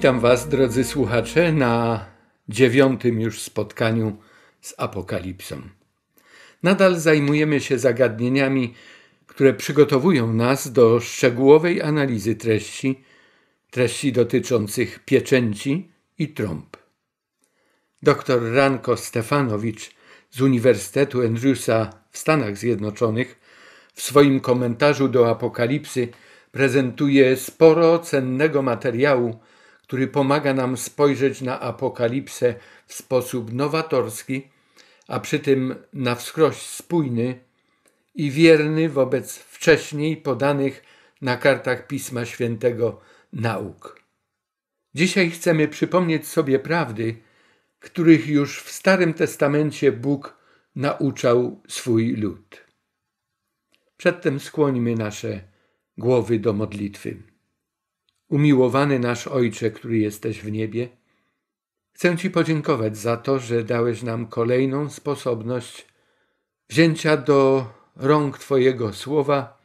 Witam Was, drodzy słuchacze, na dziewiątym już spotkaniu z Apokalipsą. Nadal zajmujemy się zagadnieniami, które przygotowują nas do szczegółowej analizy treści, treści dotyczących pieczęci i trąb. Doktor Ranko Stefanowicz z Uniwersytetu Andrewsa w Stanach Zjednoczonych w swoim komentarzu do Apokalipsy prezentuje sporo cennego materiału który pomaga nam spojrzeć na apokalipsę w sposób nowatorski, a przy tym na wskroś spójny i wierny wobec wcześniej podanych na kartach Pisma Świętego nauk. Dzisiaj chcemy przypomnieć sobie prawdy, których już w Starym Testamencie Bóg nauczał swój lud. Przedtem skłońmy nasze głowy do modlitwy. Umiłowany nasz Ojcze, który jesteś w niebie, chcę Ci podziękować za to, że dałeś nam kolejną sposobność wzięcia do rąk Twojego słowa,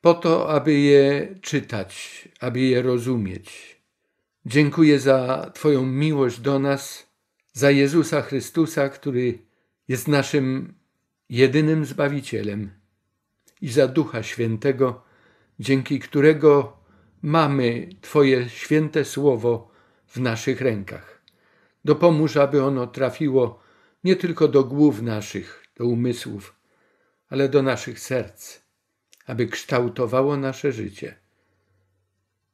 po to, aby je czytać, aby je rozumieć. Dziękuję za Twoją miłość do nas, za Jezusa Chrystusa, który jest naszym jedynym Zbawicielem, i za Ducha Świętego, dzięki którego mamy Twoje święte słowo w naszych rękach. Dopomóż, aby ono trafiło nie tylko do głów naszych, do umysłów, ale do naszych serc, aby kształtowało nasze życie.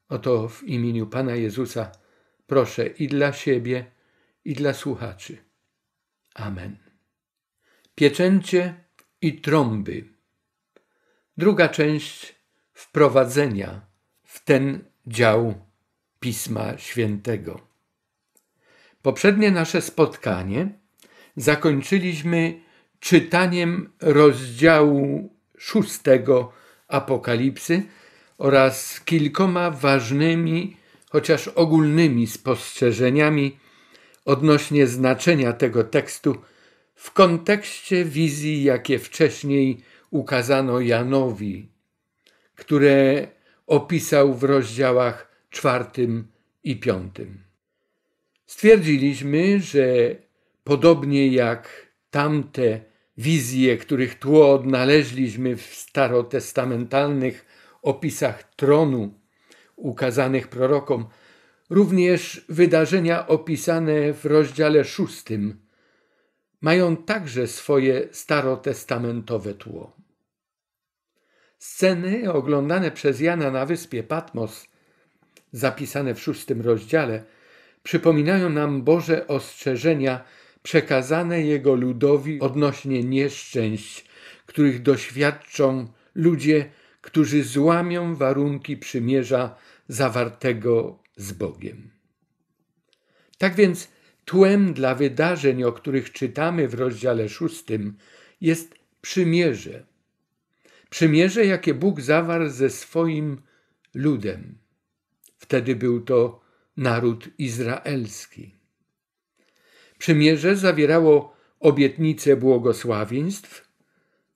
Oto w imieniu Pana Jezusa proszę i dla siebie, i dla słuchaczy. Amen. Pieczęcie i trąby. Druga część wprowadzenia ten dział Pisma Świętego. Poprzednie nasze spotkanie zakończyliśmy czytaniem rozdziału szóstego Apokalipsy oraz kilkoma ważnymi, chociaż ogólnymi spostrzeżeniami odnośnie znaczenia tego tekstu w kontekście wizji, jakie wcześniej ukazano Janowi, które opisał w rozdziałach czwartym i piątym. Stwierdziliśmy, że podobnie jak tamte wizje, których tło odnaleźliśmy w starotestamentalnych opisach tronu ukazanych prorokom, również wydarzenia opisane w rozdziale szóstym mają także swoje starotestamentowe tło. Sceny oglądane przez Jana na wyspie Patmos, zapisane w szóstym rozdziale, przypominają nam Boże ostrzeżenia przekazane Jego ludowi odnośnie nieszczęść, których doświadczą ludzie, którzy złamią warunki przymierza zawartego z Bogiem. Tak więc tłem dla wydarzeń, o których czytamy w rozdziale szóstym, jest przymierze – Przymierze, jakie Bóg zawarł ze swoim ludem. Wtedy był to naród izraelski. Przymierze zawierało obietnice błogosławieństw,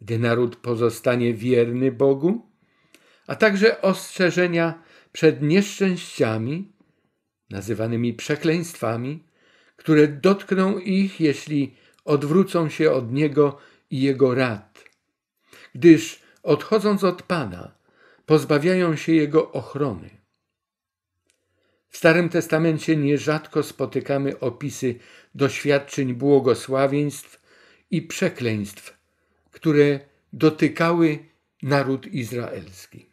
gdy naród pozostanie wierny Bogu, a także ostrzeżenia przed nieszczęściami, nazywanymi przekleństwami, które dotkną ich, jeśli odwrócą się od Niego i Jego rad. Gdyż odchodząc od Pana, pozbawiają się Jego ochrony. W Starym Testamencie nierzadko spotykamy opisy doświadczeń błogosławieństw i przekleństw, które dotykały naród izraelski.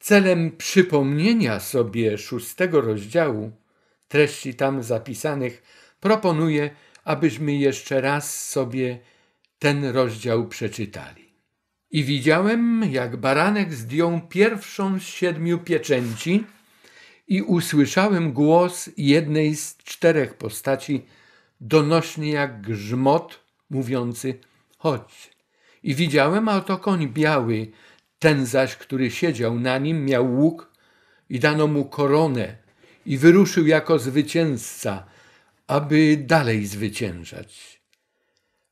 Celem przypomnienia sobie szóstego rozdziału, treści tam zapisanych, proponuję, abyśmy jeszcze raz sobie ten rozdział przeczytali. I widziałem, jak baranek zdjął pierwszą z siedmiu pieczęci, i usłyszałem głos jednej z czterech postaci, donośnie jak grzmot, mówiący: Chodź. I widziałem, a oto koń biały, ten zaś, który siedział na nim, miał łuk i dano mu koronę, i wyruszył jako zwycięzca, aby dalej zwyciężać.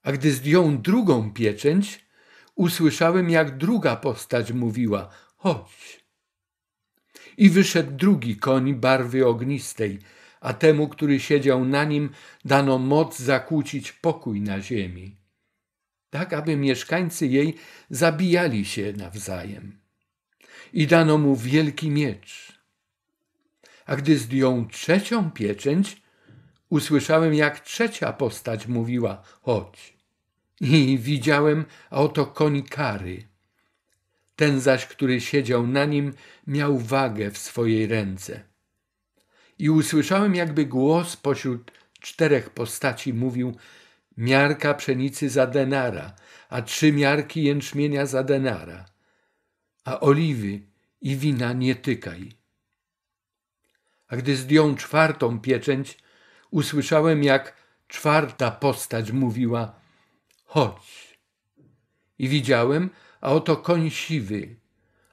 A gdy zdjął drugą pieczęć, usłyszałem, jak druga postać mówiła: Chodź. I wyszedł drugi koń barwy ognistej, a temu, który siedział na nim, dano moc zakłócić pokój na ziemi, tak aby mieszkańcy jej zabijali się nawzajem. I dano mu wielki miecz. A gdy zdjął trzecią pieczęć, usłyszałem, jak trzecia postać mówiła: Chodź i widziałem, a oto koń kary. Ten zaś, który siedział na nim, miał wagę w swojej ręce. I usłyszałem jakby głos pośród czterech postaci mówił miarka pszenicy za denara, a trzy miarki jęczmienia za denara, a oliwy i wina nie tykaj. A gdy zdjął czwartą pieczęć, usłyszałem jak czwarta postać mówiła – chodź. I widziałem, a oto koń siwy,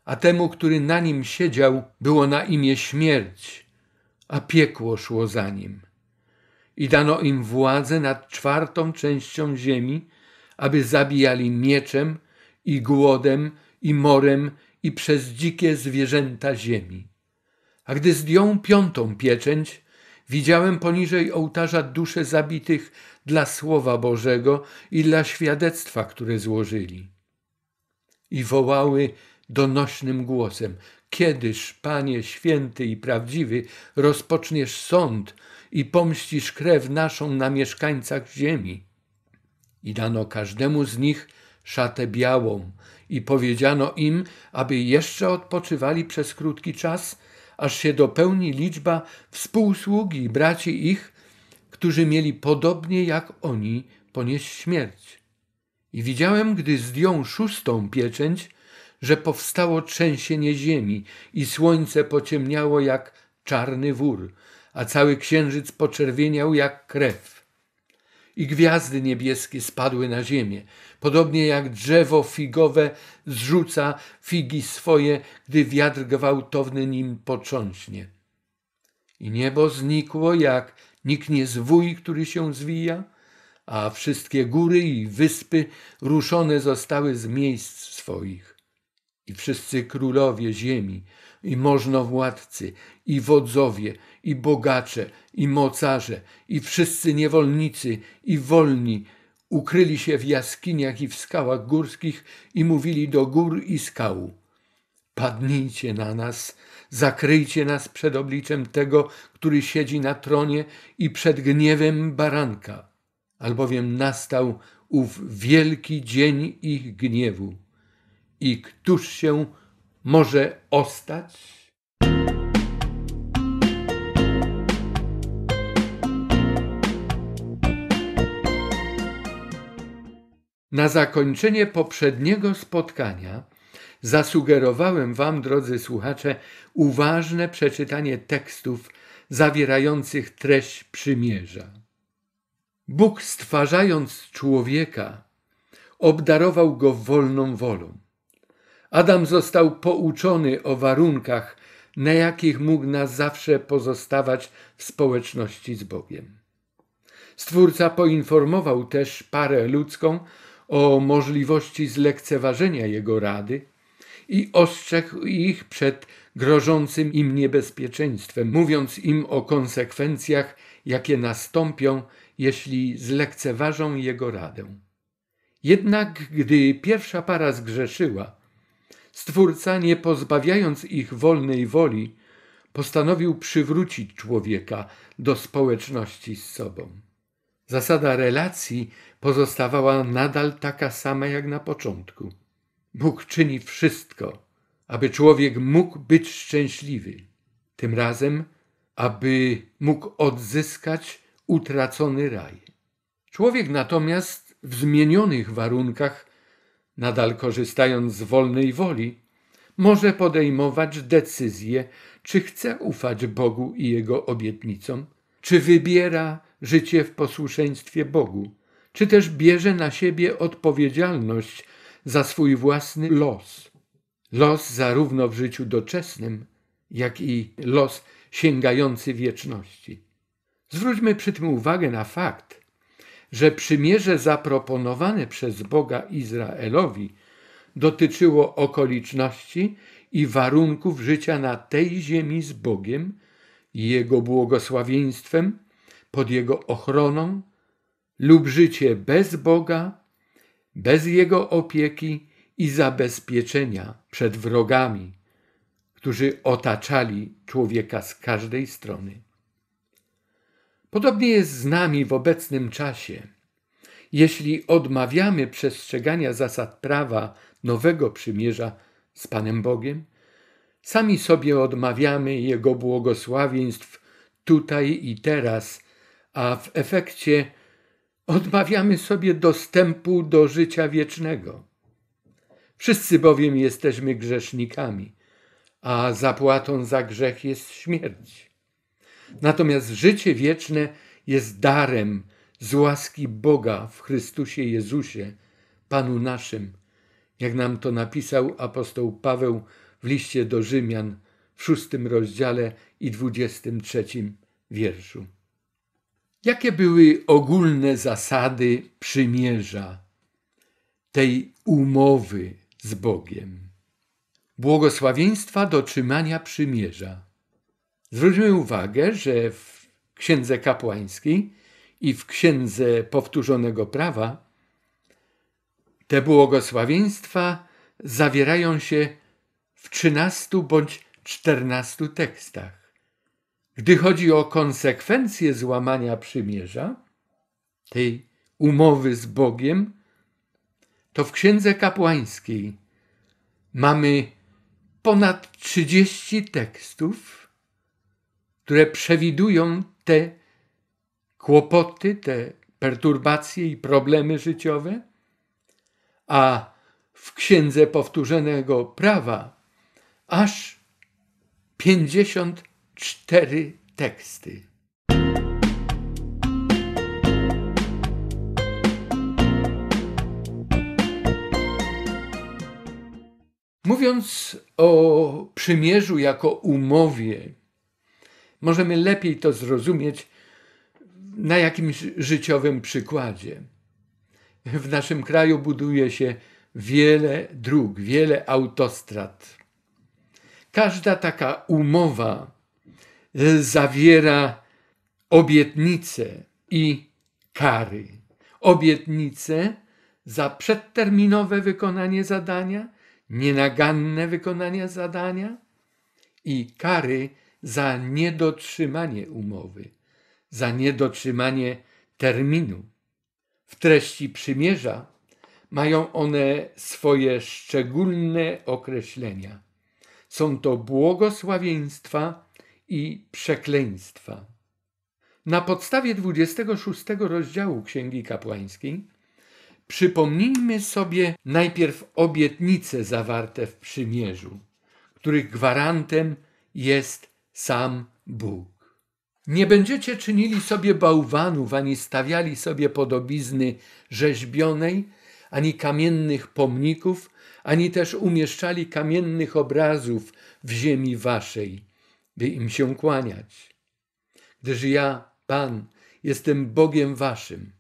a temu, który na nim siedział, było na imię śmierć, a piekło szło za nim. I dano im władzę nad czwartą częścią ziemi, aby zabijali mieczem i głodem i morem i przez dzikie zwierzęta ziemi. A gdy zdjął piątą pieczęć, widziałem poniżej ołtarza dusze zabitych dla Słowa Bożego i dla świadectwa, które złożyli. I wołały donośnym głosem: Kiedyż, Panie święty i prawdziwy, rozpoczniesz sąd i pomścisz krew naszą na mieszkańcach ziemi? I dano każdemu z nich szatę białą, i powiedziano im, aby jeszcze odpoczywali przez krótki czas, aż się dopełni liczba współsługi braci ich, którzy mieli podobnie jak oni ponieść śmierć. I widziałem, gdy zdjął szóstą pieczęć, że powstało trzęsienie ziemi i słońce pociemniało jak czarny wór, a cały księżyc poczerwieniał jak krew. I gwiazdy niebieskie spadły na ziemię, podobnie jak drzewo figowe zrzuca figi swoje, gdy wiatr gwałtowny nim począśnie. I niebo znikło jak nikt nie zwój, który się zwija, a wszystkie góry i wyspy ruszone zostały z miejsc swoich. I wszyscy królowie ziemi, i możnowładcy, i wodzowie, i bogacze, i mocarze, i wszyscy niewolnicy, i wolni, ukryli się w jaskiniach i w skałach górskich i mówili do gór i skał: Padnijcie na nas, Zakryjcie nas przed obliczem tego, który siedzi na tronie i przed gniewem baranka, albowiem nastał ów wielki dzień ich gniewu. I któż się może ostać? Na zakończenie poprzedniego spotkania zasugerowałem Wam, drodzy słuchacze, uważne przeczytanie tekstów zawierających treść przymierza. Bóg, stwarzając człowieka, obdarował go wolną wolą. Adam został pouczony o warunkach, na jakich mógł na zawsze pozostawać w społeczności z Bogiem. Stwórca poinformował też parę ludzką o możliwości zlekceważenia jego rady i ostrzegł ich przed grożącym im niebezpieczeństwem, mówiąc im o konsekwencjach, jakie nastąpią, jeśli zlekceważą jego radę. Jednak gdy pierwsza para zgrzeszyła, Stwórca, nie pozbawiając ich wolnej woli, postanowił przywrócić człowieka do społeczności z sobą. Zasada relacji pozostawała nadal taka sama jak na początku. Bóg czyni wszystko, aby człowiek mógł być szczęśliwy, tym razem, aby mógł odzyskać utracony raj. Człowiek natomiast w zmienionych warunkach, nadal korzystając z wolnej woli, może podejmować decyzję, czy chce ufać Bogu i Jego obietnicom, czy wybiera życie w posłuszeństwie Bogu, czy też bierze na siebie odpowiedzialność za swój własny los. Los zarówno w życiu doczesnym, jak i los sięgający wieczności. Zwróćmy przy tym uwagę na fakt, że przymierze zaproponowane przez Boga Izraelowi dotyczyło okoliczności i warunków życia na tej ziemi z Bogiem i Jego błogosławieństwem, pod Jego ochroną, lub życie bez Boga bez jego opieki i zabezpieczenia przed wrogami, którzy otaczali człowieka z każdej strony. Podobnie jest z nami w obecnym czasie. Jeśli odmawiamy przestrzegania zasad prawa nowego przymierza z Panem Bogiem, sami sobie odmawiamy Jego błogosławieństw tutaj i teraz, a w efekcie odmawiamy sobie dostępu do życia wiecznego. Wszyscy bowiem jesteśmy grzesznikami, a zapłatą za grzech jest śmierć. Natomiast życie wieczne jest darem z łaski Boga w Chrystusie Jezusie, Panu naszym, jak nam to napisał apostoł Paweł w liście do Rzymian w szóstym rozdziale i dwudziestym trzecim wierszu. Jakie były ogólne zasady przymierza, tej umowy z Bogiem? Błogosławieństwa dotrzymania przymierza. Zwróćmy uwagę, że w Księdze Kapłańskiej i w Księdze Powtórzonego Prawa te błogosławieństwa zawierają się w 13 bądź 14 tekstach. Gdy chodzi o konsekwencje złamania przymierza, tej umowy z Bogiem, to w Księdze Kapłańskiej mamy ponad 30 tekstów, które przewidują te kłopoty, te perturbacje i problemy życiowe, a w Księdze Powtórzonego Prawa aż 50 cztery teksty. Mówiąc o przymierzu jako umowie, możemy lepiej to zrozumieć na jakimś życiowym przykładzie. W naszym kraju buduje się wiele dróg, wiele autostrad. Każda taka umowa Y, zawiera obietnice i kary. Obietnice za przedterminowe wykonanie zadania, nienaganne wykonanie zadania i kary za niedotrzymanie umowy, za niedotrzymanie terminu. W treści przymierza mają one swoje szczególne określenia. Są to błogosławieństwa i przekleństwa. Na podstawie 26 rozdziału Księgi Kapłańskiej przypomnijmy sobie najpierw obietnice zawarte w przymierzu, których gwarantem jest sam Bóg. Nie będziecie czynili sobie bałwanów, ani stawiali sobie podobizny rzeźbionej, ani kamiennych pomników, ani też umieszczali kamiennych obrazów w ziemi waszej by im się kłaniać. Gdyż ja, Pan, jestem Bogiem Waszym.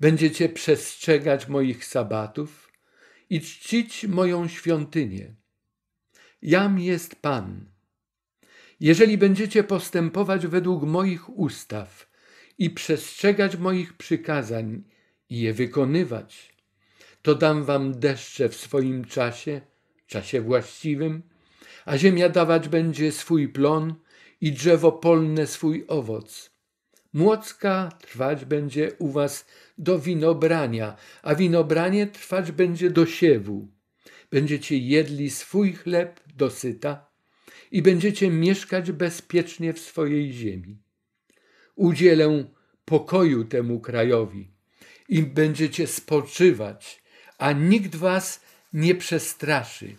Będziecie przestrzegać moich sabatów i czcić moją świątynię. Jam jest Pan. Jeżeli będziecie postępować według moich ustaw i przestrzegać moich przykazań i je wykonywać, to dam wam deszcze w swoim czasie, czasie właściwym, a ziemia dawać będzie swój plon i drzewo polne swój owoc. Młocka trwać będzie u was do winobrania, a winobranie trwać będzie do siewu. Będziecie jedli swój chleb dosyta i będziecie mieszkać bezpiecznie w swojej ziemi. Udzielę pokoju temu krajowi i będziecie spoczywać, a nikt was nie przestraszy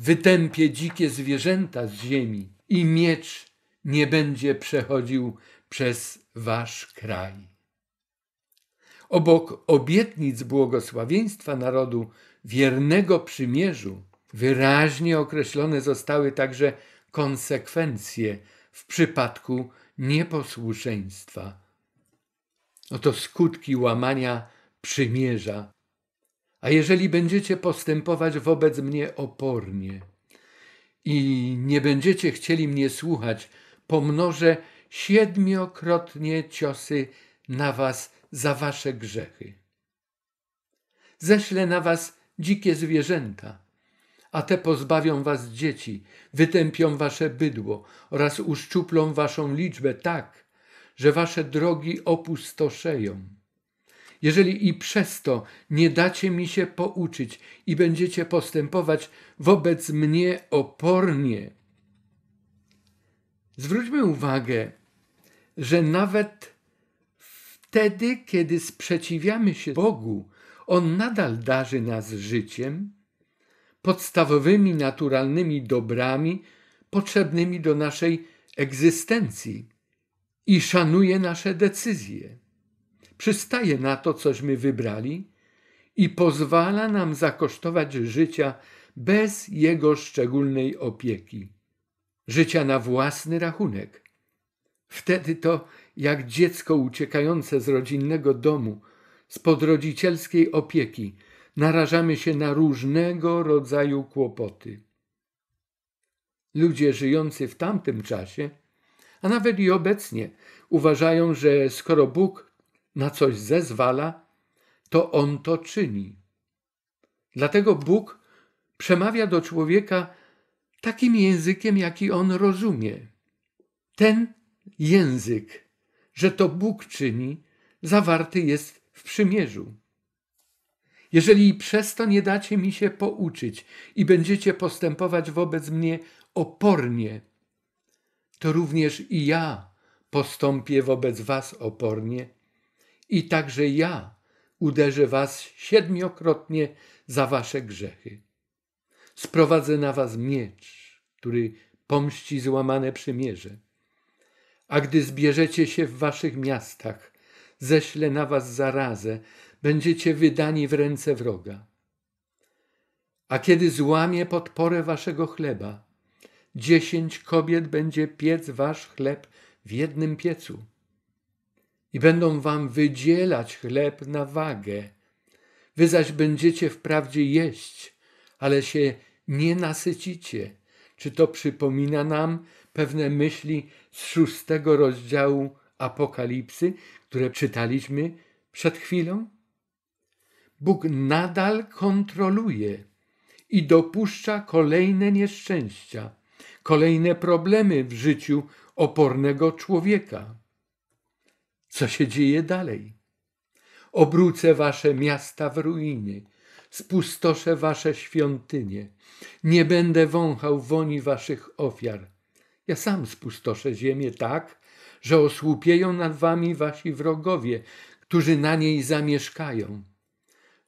wytępię dzikie zwierzęta z ziemi i miecz nie będzie przechodził przez wasz kraj. Obok obietnic błogosławieństwa narodu wiernego przymierzu wyraźnie określone zostały także konsekwencje w przypadku nieposłuszeństwa. Oto skutki łamania przymierza a jeżeli będziecie postępować wobec mnie opornie i nie będziecie chcieli mnie słuchać, pomnożę siedmiokrotnie ciosy na was za wasze grzechy. Ześlę na was dzikie zwierzęta, a te pozbawią was dzieci, wytępią wasze bydło oraz uszczuplą waszą liczbę tak, że wasze drogi opustoszeją jeżeli i przez to nie dacie mi się pouczyć i będziecie postępować wobec mnie opornie. Zwróćmy uwagę, że nawet wtedy, kiedy sprzeciwiamy się Bogu, On nadal darzy nas życiem, podstawowymi naturalnymi dobrami potrzebnymi do naszej egzystencji i szanuje nasze decyzje przystaje na to, cośmy wybrali i pozwala nam zakosztować życia bez Jego szczególnej opieki, życia na własny rachunek. Wtedy to, jak dziecko uciekające z rodzinnego domu, spod rodzicielskiej opieki, narażamy się na różnego rodzaju kłopoty. Ludzie żyjący w tamtym czasie, a nawet i obecnie, uważają, że skoro Bóg na coś zezwala, to on to czyni. Dlatego Bóg przemawia do człowieka takim językiem, jaki on rozumie. Ten język, że to Bóg czyni, zawarty jest w przymierzu. Jeżeli przez to nie dacie mi się pouczyć i będziecie postępować wobec mnie opornie, to również i ja postąpię wobec was opornie i także ja uderzę was siedmiokrotnie za wasze grzechy. Sprowadzę na was miecz, który pomści złamane przymierze. A gdy zbierzecie się w waszych miastach, ześlę na was zarazę, będziecie wydani w ręce wroga. A kiedy złamie podporę waszego chleba, dziesięć kobiet będzie piec wasz chleb w jednym piecu i będą wam wydzielać chleb na wagę. Wy zaś będziecie wprawdzie jeść, ale się nie nasycicie. Czy to przypomina nam pewne myśli z szóstego rozdziału Apokalipsy, które czytaliśmy przed chwilą? Bóg nadal kontroluje i dopuszcza kolejne nieszczęścia, kolejne problemy w życiu opornego człowieka co się dzieje dalej. Obrócę wasze miasta w ruiny, spustoszę wasze świątynie. Nie będę wąchał woni waszych ofiar. Ja sam spustoszę ziemię tak, że osłupieją nad wami wasi wrogowie, którzy na niej zamieszkają.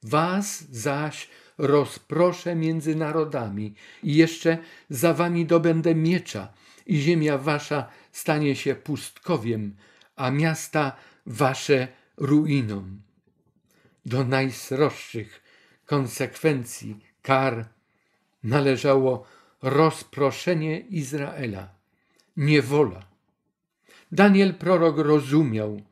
Was zaś rozproszę między narodami i jeszcze za wami dobędę miecza i ziemia wasza stanie się pustkowiem, a miasta wasze ruiną. Do najsroższych konsekwencji kar należało rozproszenie Izraela, niewola. Daniel prorok rozumiał,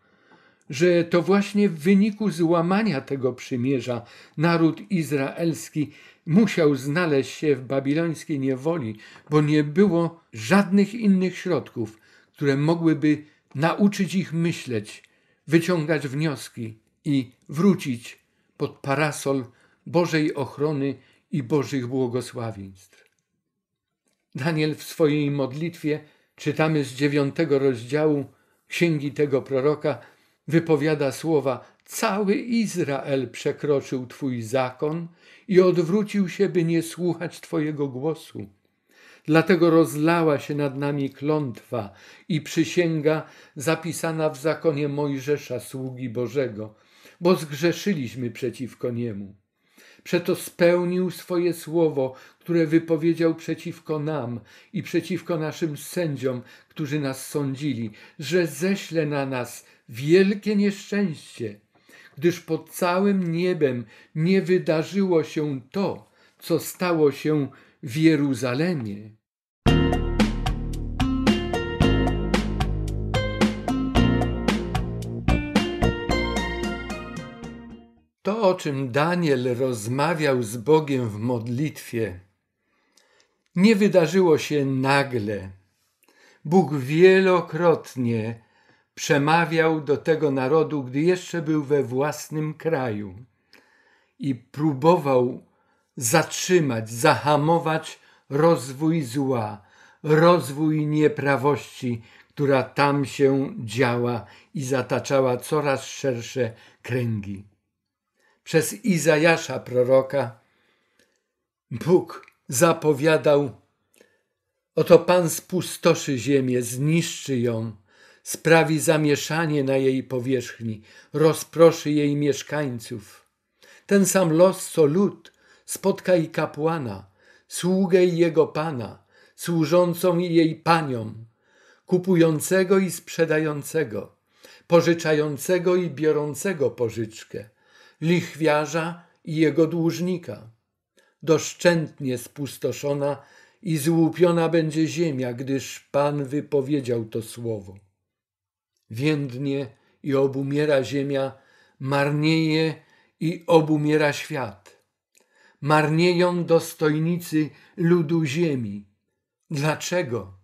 że to właśnie w wyniku złamania tego przymierza naród izraelski musiał znaleźć się w babilońskiej niewoli, bo nie było żadnych innych środków, które mogłyby nauczyć ich myśleć, wyciągać wnioski i wrócić pod parasol Bożej ochrony i Bożych błogosławieństw. Daniel w swojej modlitwie, czytamy z dziewiątego rozdziału księgi tego proroka, wypowiada słowa: Cały Izrael przekroczył Twój zakon i odwrócił się, by nie słuchać Twojego głosu. Dlatego rozlała się nad nami klątwa i przysięga zapisana w zakonie Mojżesza, sługi Bożego, bo zgrzeszyliśmy przeciwko niemu. Przeto spełnił swoje słowo, które wypowiedział przeciwko nam i przeciwko naszym sędziom, którzy nas sądzili, że ześle na nas wielkie nieszczęście, gdyż pod całym niebem nie wydarzyło się to, co stało się w Jeruzalemie. o czym Daniel rozmawiał z Bogiem w modlitwie, nie wydarzyło się nagle. Bóg wielokrotnie przemawiał do tego narodu, gdy jeszcze był we własnym kraju i próbował zatrzymać, zahamować rozwój zła, rozwój nieprawości, która tam się działa i zataczała coraz szersze kręgi przez Izajasza proroka. Bóg zapowiadał: Oto Pan spustoszy ziemię, zniszczy ją, sprawi zamieszanie na jej powierzchni, rozproszy jej mieszkańców. Ten sam los, co lud, spotka i kapłana, sługę i jego pana, służącą i jej paniom, kupującego i sprzedającego, pożyczającego i biorącego pożyczkę lichwiarza i jego dłużnika. Doszczętnie spustoszona i złupiona będzie ziemia, gdyż Pan wypowiedział to słowo. Więdnie i obumiera ziemia, marnieje i obumiera świat. Marnieją dostojnicy ludu ziemi. Dlaczego?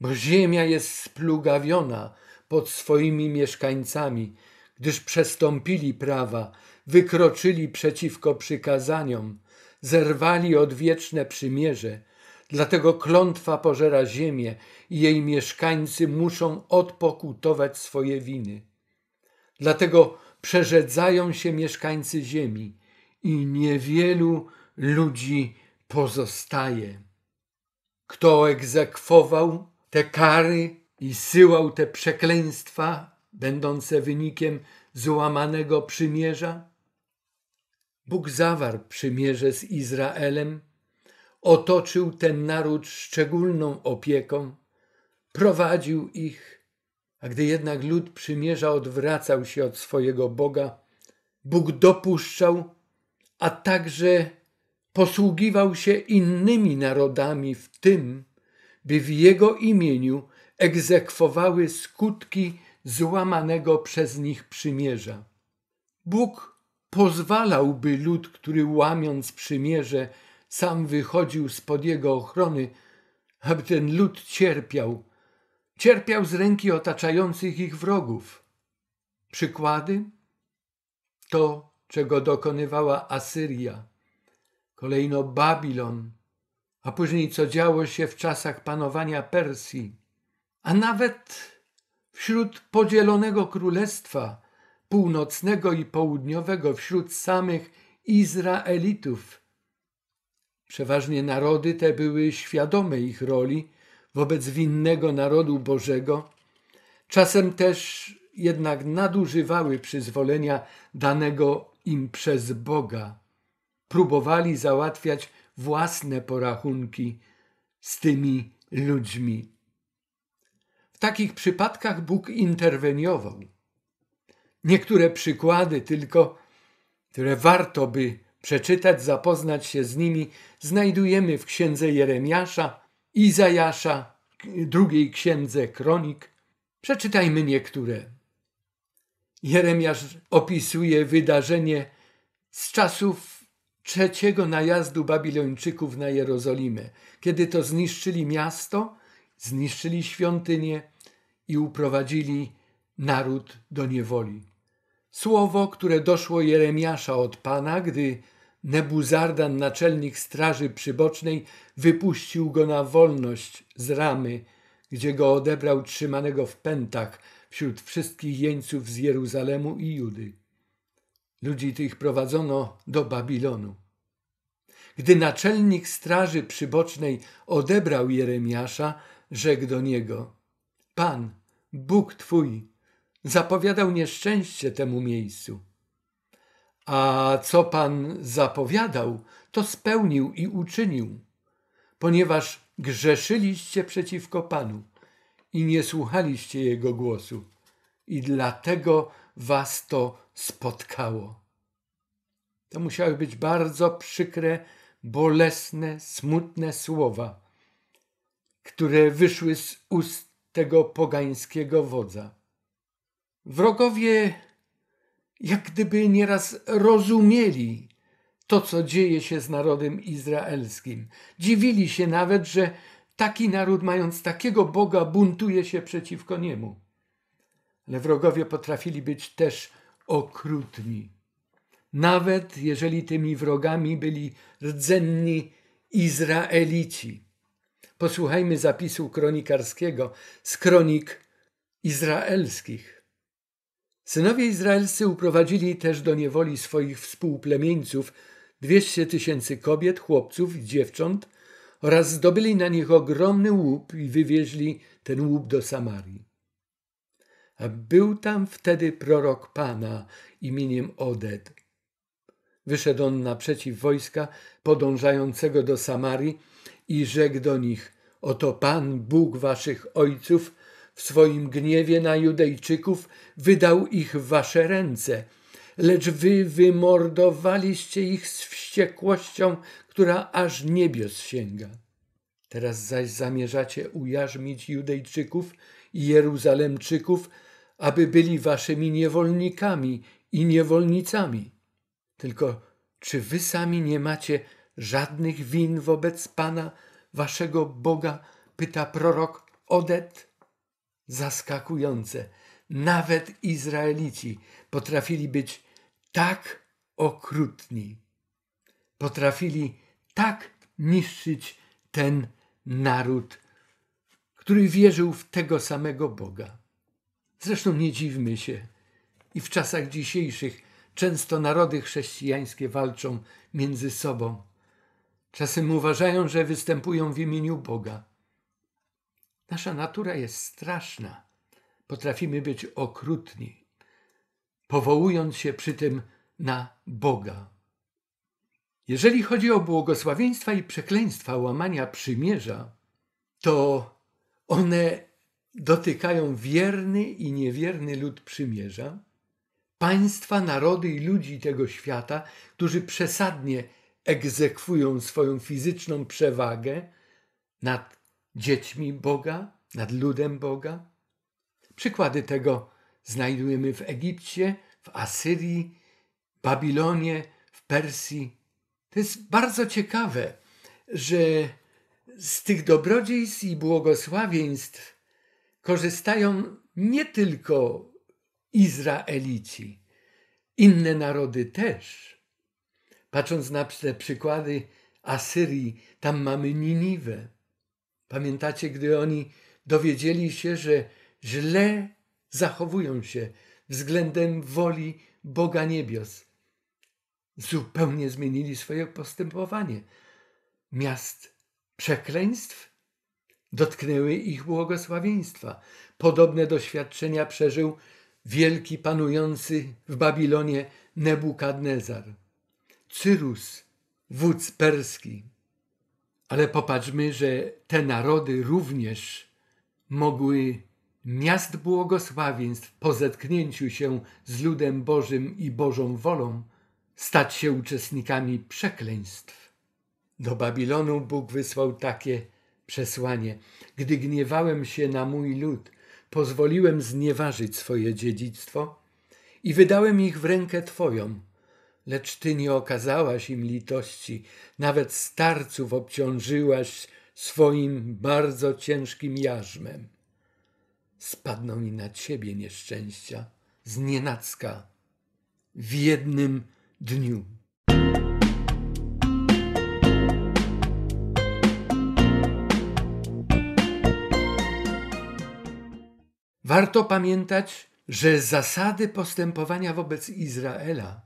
Bo ziemia jest splugawiona pod swoimi mieszkańcami, gdyż przestąpili prawa wykroczyli przeciwko przykazaniom, zerwali odwieczne przymierze, dlatego klątwa pożera ziemię i jej mieszkańcy muszą odpokutować swoje winy. Dlatego przerzedzają się mieszkańcy ziemi i niewielu ludzi pozostaje. Kto egzekwował te kary i syłał te przekleństwa, będące wynikiem złamanego przymierza? Bóg zawarł przymierze z Izraelem, otoczył ten naród szczególną opieką, prowadził ich, a gdy jednak lud przymierza odwracał się od swojego Boga, Bóg dopuszczał, a także posługiwał się innymi narodami w tym, by w jego imieniu egzekwowały skutki złamanego przez nich przymierza. Bóg pozwalałby lud, który łamiąc przymierze, sam wychodził spod jego ochrony, aby ten lud cierpiał, cierpiał z ręki otaczających ich wrogów. Przykłady? To, czego dokonywała Asyria, kolejno Babilon, a później co działo się w czasach panowania Persji, a nawet wśród podzielonego królestwa północnego i południowego wśród samych Izraelitów. Przeważnie narody te były świadome ich roli wobec winnego narodu Bożego, czasem też jednak nadużywały przyzwolenia danego im przez Boga. Próbowali załatwiać własne porachunki z tymi ludźmi. W takich przypadkach Bóg interweniował niektóre przykłady tylko, które warto by przeczytać, zapoznać się z nimi, znajdujemy w księdze Jeremiasza, Izajasza, drugiej księdze Kronik. Przeczytajmy niektóre. Jeremiasz opisuje wydarzenie z czasów trzeciego najazdu Babilończyków na Jerozolimę, kiedy to zniszczyli miasto, zniszczyli świątynię i uprowadzili naród do niewoli. Słowo, które doszło Jeremiasza od Pana, gdy Nebuzardan, naczelnik straży przybocznej, wypuścił go na wolność z ramy, gdzie go odebrał trzymanego w pętach wśród wszystkich jeńców z Jeruzalemu i Judy. Ludzi tych prowadzono do Babilonu. Gdy naczelnik straży przybocznej odebrał Jeremiasza, rzekł do niego: Pan, Bóg Twój, zapowiadał nieszczęście temu miejscu. A co Pan zapowiadał, to spełnił i uczynił, ponieważ grzeszyliście przeciwko Panu i nie słuchaliście Jego głosu, i dlatego was to spotkało. To musiały być bardzo przykre, bolesne, smutne słowa, które wyszły z ust tego pogańskiego wodza. Wrogowie jak gdyby nieraz rozumieli to, co dzieje się z narodem izraelskim. Dziwili się nawet, że taki naród, mając takiego Boga, buntuje się przeciwko niemu. Ale wrogowie potrafili być też okrutni. Nawet jeżeli tymi wrogami byli rdzenni Izraelici. Posłuchajmy zapisu kronikarskiego z kronik izraelskich. Synowie izraelscy uprowadzili też do niewoli swoich współplemieńców, 200 tysięcy kobiet, chłopców i dziewcząt oraz zdobyli na nich ogromny łup i wywieźli ten łup do Samarii. A był tam wtedy prorok Pana imieniem Oded. Wyszedł on naprzeciw wojska podążającego do Samarii i rzekł do nich: Oto Pan, Bóg waszych ojców, w swoim gniewie na Judejczyków wydał ich w wasze ręce, lecz wy wymordowaliście ich z wściekłością, która aż niebios sięga. Teraz zaś zamierzacie ujarzmić Judejczyków i Jeruzalemczyków, aby byli waszymi niewolnikami i niewolnicami. Tylko czy wy sami nie macie żadnych win wobec Pana, waszego Boga? pyta prorok Odet zaskakujące. Nawet Izraelici potrafili być tak okrutni. Potrafili tak niszczyć ten naród, który wierzył w tego samego Boga. Zresztą nie dziwmy się. I w czasach dzisiejszych często narody chrześcijańskie walczą między sobą. Czasem uważają, że występują w imieniu Boga Nasza natura jest straszna. Potrafimy być okrutni, powołując się przy tym na Boga. Jeżeli chodzi o błogosławieństwa i przekleństwa łamania przymierza, to one dotykają wierny i niewierny lud przymierza, państwa, narody i ludzi tego świata, którzy przesadnie egzekwują swoją fizyczną przewagę nad dziećmi Boga, nad ludem Boga. Przykłady tego znajdujemy w Egipcie, w Asyrii, Babilonie, w Persji. To jest bardzo ciekawe, że z tych dobrodziejstw i błogosławieństw korzystają nie tylko Izraelici, inne narody też. Patrząc na te przykłady Asyrii, tam mamy Niniwę. Pamiętacie, gdy oni dowiedzieli się, że źle zachowują się względem woli Boga Niebios. Zupełnie zmienili swoje postępowanie. Miast przekleństw dotknęły ich błogosławieństwa. Podobne doświadczenia przeżył wielki panujący w Babilonie Nebukadnezar. Cyrus, wódz perski, ale popatrzmy, że te narody również mogły miast błogosławieństw po zetknięciu się z ludem Bożym i Bożą wolą stać się uczestnikami przekleństw. Do Babilonu Bóg wysłał takie przesłanie: Gdy gniewałem się na mój lud, pozwoliłem znieważyć swoje dziedzictwo i wydałem ich w rękę Twoją lecz ty nie okazałaś im litości, nawet starców obciążyłaś swoim bardzo ciężkim jarzmem. Spadną i na ciebie nieszczęścia, znienacka, w jednym dniu. Warto pamiętać, że zasady postępowania wobec Izraela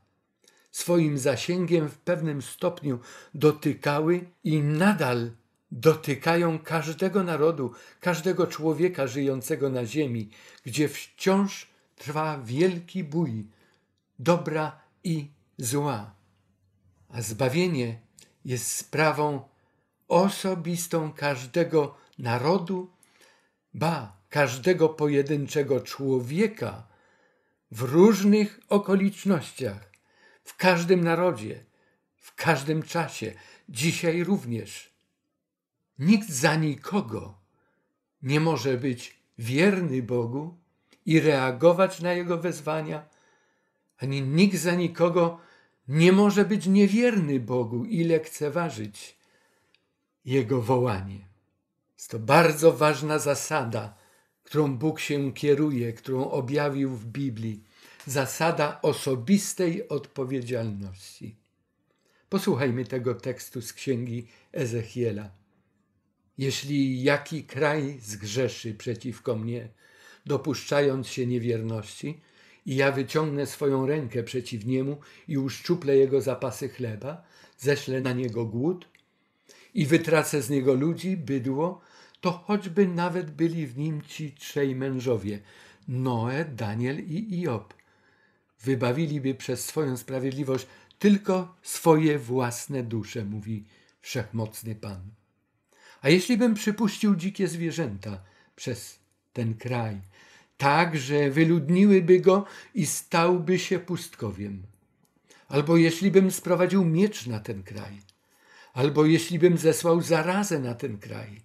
swoim zasięgiem w pewnym stopniu dotykały i nadal dotykają każdego narodu, każdego człowieka żyjącego na ziemi, gdzie wciąż trwa wielki bój dobra i zła. A zbawienie jest sprawą osobistą każdego narodu, ba, każdego pojedynczego człowieka w różnych okolicznościach w każdym narodzie, w każdym czasie, dzisiaj również. Nikt za nikogo nie może być wierny Bogu i reagować na Jego wezwania, ani nikt za nikogo nie może być niewierny Bogu i lekceważyć Jego wołanie. Jest to bardzo ważna zasada, którą Bóg się kieruje, którą objawił w Biblii zasada osobistej odpowiedzialności. Posłuchajmy tego tekstu z księgi Ezechiela. Jeśli jaki kraj zgrzeszy przeciwko mnie, dopuszczając się niewierności, i ja wyciągnę swoją rękę przeciw niemu i uszczuplę jego zapasy chleba, ześlę na niego głód i wytracę z niego ludzi, bydło, to choćby nawet byli w nim ci trzej mężowie Noe, Daniel i Job wybawiliby przez swoją sprawiedliwość tylko swoje własne dusze, mówi wszechmocny Pan. A jeśli bym przypuścił dzikie zwierzęta przez ten kraj, tak, że wyludniłyby go i stałby się pustkowiem, albo jeśli bym sprowadził miecz na ten kraj, albo jeśli bym zesłał zarazę na ten kraj,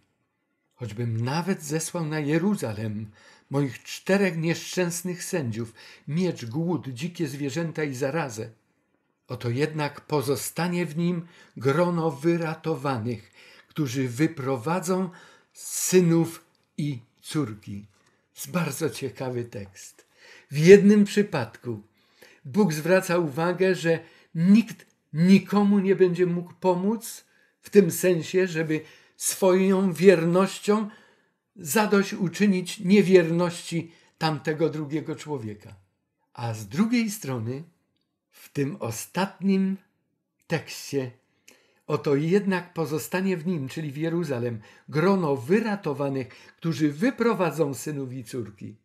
choćbym nawet zesłał na Jeruzalem moich czterech nieszczęsnych sędziów, miecz, głód, dzikie zwierzęta i zarazę. Oto jednak pozostanie w nim grono wyratowanych, którzy wyprowadzą synów i córki. Z bardzo ciekawy tekst. W jednym przypadku Bóg zwraca uwagę, że nikt nikomu nie będzie mógł pomóc, w tym sensie, żeby swoją wiernością zadość uczynić niewierności tamtego drugiego człowieka. A z drugiej strony, w tym ostatnim tekście, oto jednak pozostanie w nim, czyli w Jeruzalem, grono wyratowanych, którzy wyprowadzą synów i córki.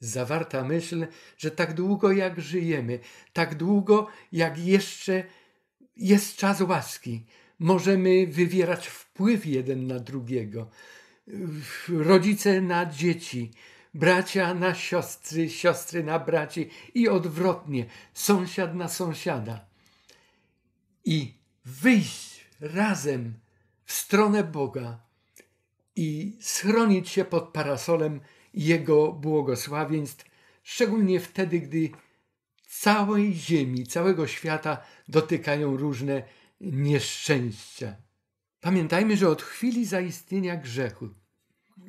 Zawarta myśl, że tak długo jak żyjemy, tak długo jak jeszcze jest czas łaski, możemy wywierać wpływ jeden na drugiego, rodzice na dzieci, bracia na siostry, siostry na braci i odwrotnie, sąsiad na sąsiada. I wyjść razem w stronę Boga i schronić się pod parasolem Jego błogosławieństw, szczególnie wtedy, gdy całej ziemi, całego świata dotykają różne nieszczęścia. Pamiętajmy, że od chwili zaistnienia grzechu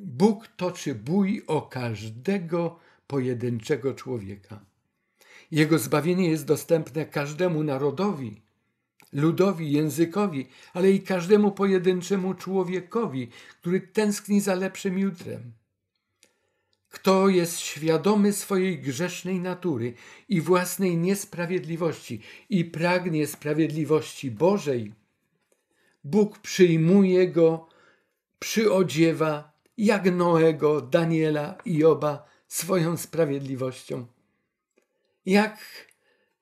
Bóg toczy bój o każdego pojedynczego człowieka. Jego zbawienie jest dostępne każdemu narodowi, ludowi, językowi, ale i każdemu pojedynczemu człowiekowi, który tęskni za lepszym jutrem. Kto jest świadomy swojej grzesznej natury i własnej niesprawiedliwości i pragnie sprawiedliwości Bożej, Bóg przyjmuje go, przyodziewa jak Noego, Daniela i Joba swoją sprawiedliwością. Jak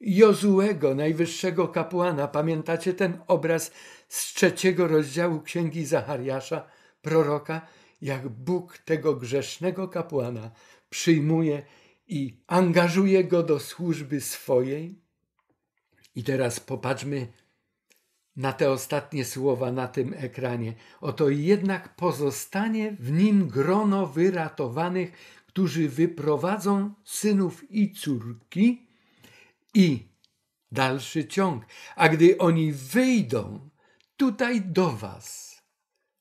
Jozuego, najwyższego kapłana, pamiętacie ten obraz z trzeciego rozdziału księgi Zachariasza, proroka, jak Bóg tego grzesznego kapłana przyjmuje i angażuje go do służby swojej. I teraz popatrzmy na te ostatnie słowa na tym ekranie. Oto jednak pozostanie w nim grono wyratowanych, którzy wyprowadzą synów i córki i dalszy ciąg. A gdy oni wyjdą tutaj do was,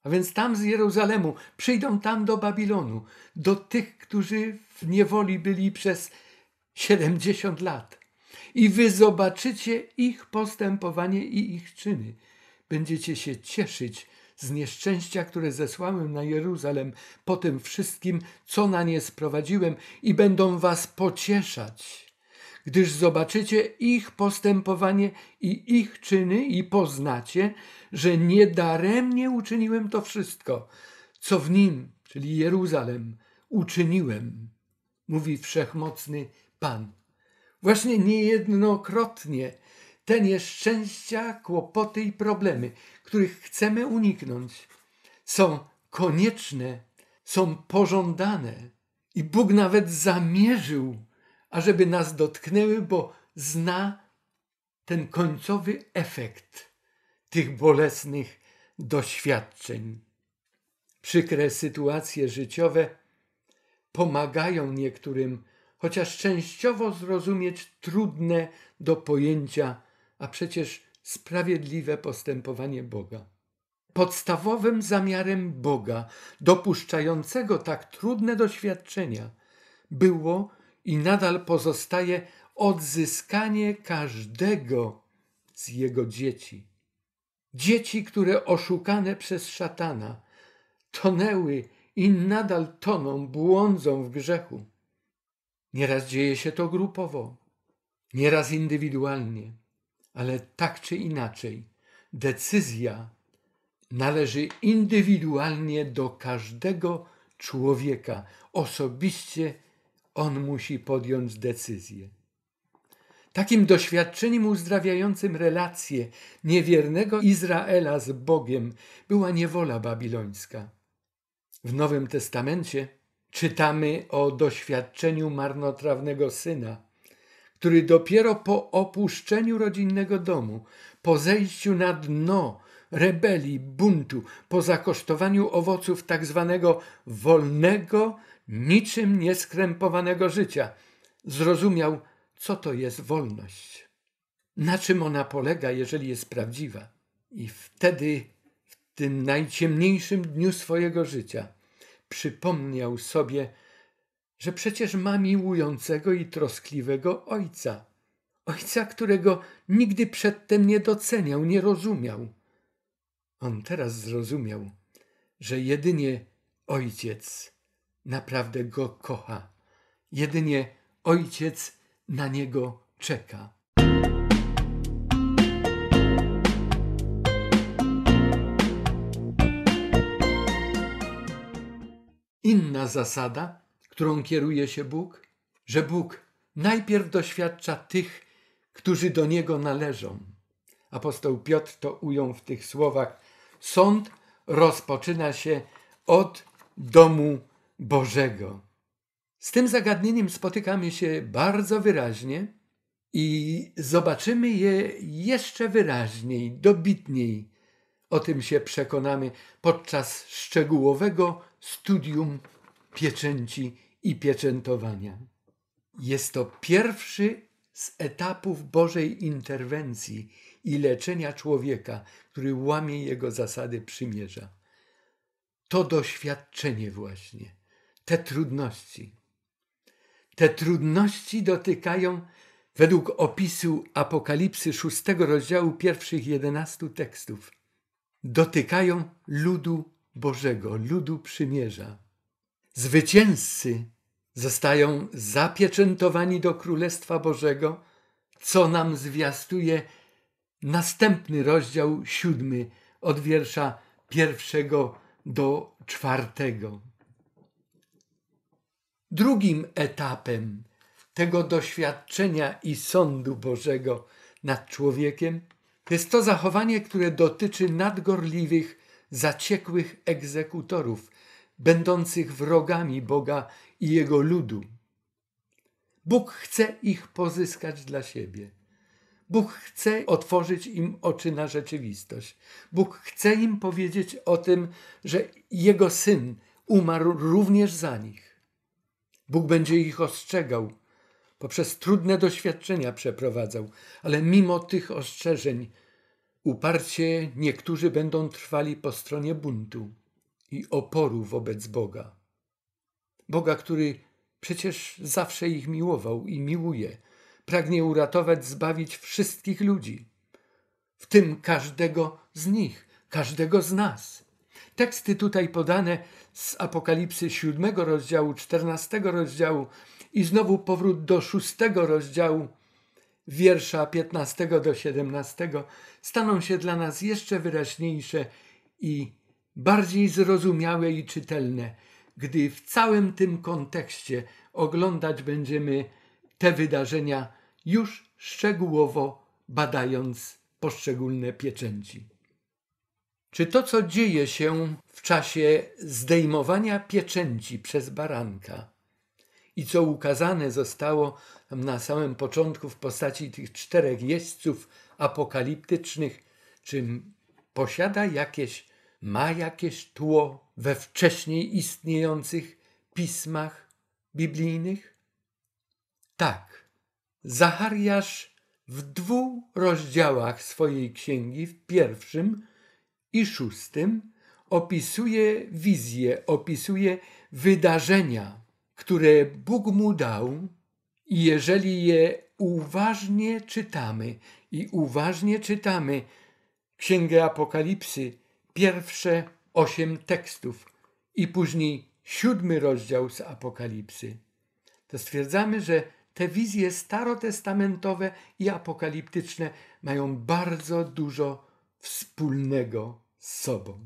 a więc tam z Jeruzalemu, przyjdą tam do Babilonu, do tych, którzy w niewoli byli przez 70 lat i wy zobaczycie ich postępowanie i ich czyny. Będziecie się cieszyć z nieszczęścia, które zesłałem na Jeruzalem, po tym wszystkim, co na nie sprowadziłem, i będą was pocieszać, gdyż zobaczycie ich postępowanie i ich czyny, i poznacie, że niedaremnie uczyniłem to wszystko, co w nim, czyli Jeruzalem, uczyniłem, mówi wszechmocny Pan. Właśnie niejednokrotnie te nieszczęścia, kłopoty i problemy, których chcemy uniknąć, są konieczne, są pożądane. I Bóg nawet zamierzył, ażeby nas dotknęły, bo zna ten końcowy efekt tych bolesnych doświadczeń. Przykre sytuacje życiowe pomagają niektórym chociaż częściowo zrozumieć trudne do pojęcia, a przecież sprawiedliwe postępowanie Boga. Podstawowym zamiarem Boga, dopuszczającego tak trudne doświadczenia, było i nadal pozostaje odzyskanie każdego z jego dzieci. Dzieci, które oszukane przez szatana tonęły i nadal toną, błądzą w grzechu. Nieraz dzieje się to grupowo, nieraz indywidualnie, ale tak czy inaczej, decyzja należy indywidualnie do każdego człowieka. Osobiście on musi podjąć decyzję. Takim doświadczeniem uzdrawiającym relacje niewiernego Izraela z Bogiem była niewola babilońska. W Nowym Testamencie Czytamy o doświadczeniu marnotrawnego syna, który dopiero po opuszczeniu rodzinnego domu, po zejściu na dno rebelii, buntu, po zakosztowaniu owoców tak zwanego wolnego, niczym nieskrępowanego życia, zrozumiał, co to jest wolność, na czym ona polega, jeżeli jest prawdziwa. I wtedy, w tym najciemniejszym dniu swojego życia, Przypomniał sobie, że przecież ma miłującego i troskliwego ojca. Ojca, którego nigdy przedtem nie doceniał, nie rozumiał. On teraz zrozumiał, że jedynie ojciec naprawdę go kocha, jedynie ojciec na niego czeka. kolejna zasada, którą kieruje się Bóg? Że Bóg najpierw doświadcza tych, którzy do Niego należą. Apostoł Piotr to ujął w tych słowach. Sąd rozpoczyna się od domu Bożego. Z tym zagadnieniem spotykamy się bardzo wyraźnie i zobaczymy je jeszcze wyraźniej, dobitniej. O tym się przekonamy podczas szczegółowego studium pieczęci i pieczętowania. Jest to pierwszy z etapów Bożej interwencji i leczenia człowieka, który łamie jego zasady przymierza. To doświadczenie właśnie, te trudności. Te trudności dotykają według opisu Apokalipsy 6 rozdziału pierwszych 11 tekstów. Dotykają ludu Bożego, ludu przymierza. Zwycięzcy zostają zapieczętowani do Królestwa Bożego, co nam zwiastuje następny rozdział siódmy od wiersza pierwszego do czwartego. Drugim etapem tego doświadczenia i sądu Bożego nad człowiekiem jest to zachowanie, które dotyczy nadgorliwych, zaciekłych egzekutorów – będących wrogami Boga i Jego ludu. Bóg chce ich pozyskać dla siebie. Bóg chce otworzyć im oczy na rzeczywistość. Bóg chce im powiedzieć o tym, że Jego syn umarł również za nich. Bóg będzie ich ostrzegał, poprzez trudne doświadczenia przeprowadzał, ale mimo tych ostrzeżeń uparcie niektórzy będą trwali po stronie buntu i oporu wobec Boga. Boga, który przecież zawsze ich miłował i miłuje, pragnie uratować, zbawić wszystkich ludzi, w tym każdego z nich, każdego z nas. Teksty tutaj podane z Apokalipsy 7 rozdziału, 14 rozdziału i znowu powrót do 6 rozdziału wiersza 15 do 17 staną się dla nas jeszcze wyraźniejsze i bardziej zrozumiałe i czytelne, gdy w całym tym kontekście oglądać będziemy te wydarzenia już szczegółowo badając poszczególne pieczęci. Czy to, co dzieje się w czasie zdejmowania pieczęci przez baranka i co ukazane zostało na samym początku w postaci tych czterech jeźdźców apokaliptycznych, czym posiada jakieś ma jakieś tło we wcześniej istniejących pismach biblijnych? Tak. Zachariasz w dwóch rozdziałach swojej księgi, w pierwszym i szóstym, opisuje wizje, opisuje wydarzenia, które Bóg mu dał, i jeżeli je uważnie czytamy, i uważnie czytamy Księgę Apokalipsy, pierwsze osiem tekstów i później siódmy rozdział z Apokalipsy, to stwierdzamy, że te wizje starotestamentowe i apokaliptyczne mają bardzo dużo wspólnego z sobą.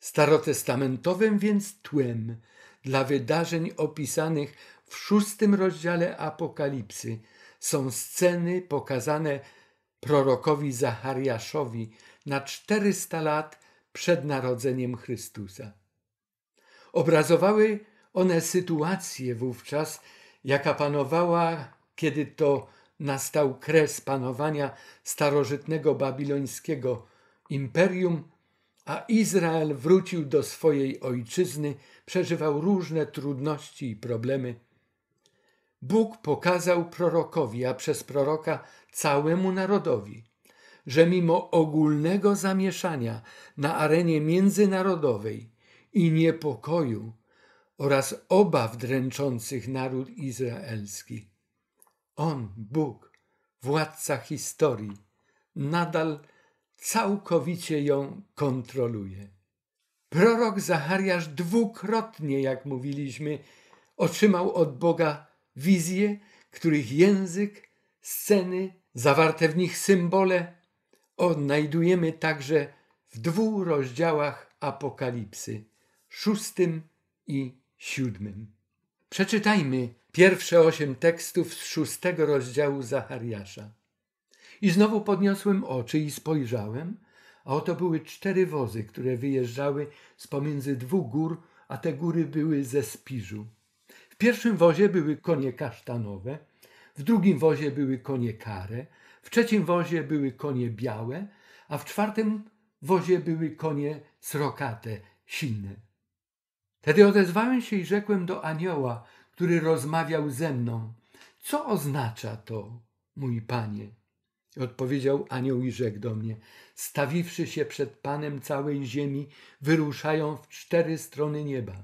Starotestamentowym więc tłem dla wydarzeń opisanych w szóstym rozdziale Apokalipsy są sceny pokazane prorokowi Zachariaszowi na 400 lat przed narodzeniem Chrystusa. Obrazowały one sytuację wówczas, jaka panowała, kiedy to nastał kres panowania starożytnego babilońskiego imperium, a Izrael wrócił do swojej ojczyzny, przeżywał różne trudności i problemy. Bóg pokazał prorokowi, a przez proroka całemu narodowi, że mimo ogólnego zamieszania na arenie międzynarodowej i niepokoju oraz obaw dręczących naród izraelski, on, Bóg, władca historii, nadal całkowicie ją kontroluje. Prorok Zachariasz dwukrotnie, jak mówiliśmy, otrzymał od Boga wizje, których język, sceny, zawarte w nich symbole odnajdujemy także w dwóch rozdziałach Apokalipsy, szóstym i siódmym. Przeczytajmy pierwsze osiem tekstów z szóstego rozdziału Zachariasza. I znowu podniosłem oczy i spojrzałem, a oto były cztery wozy, które wyjeżdżały z pomiędzy dwóch gór, a te góry były ze spiżu. W pierwszym wozie były konie kasztanowe, w drugim wozie były konie kare, w trzecim wozie były konie białe, a w czwartym wozie były konie srokate, silne. Wtedy odezwałem się i rzekłem do anioła, który rozmawiał ze mną: Co oznacza to, mój panie? I odpowiedział anioł i rzekł do mnie: Stawiwszy się przed panem całej ziemi, wyruszają w cztery strony nieba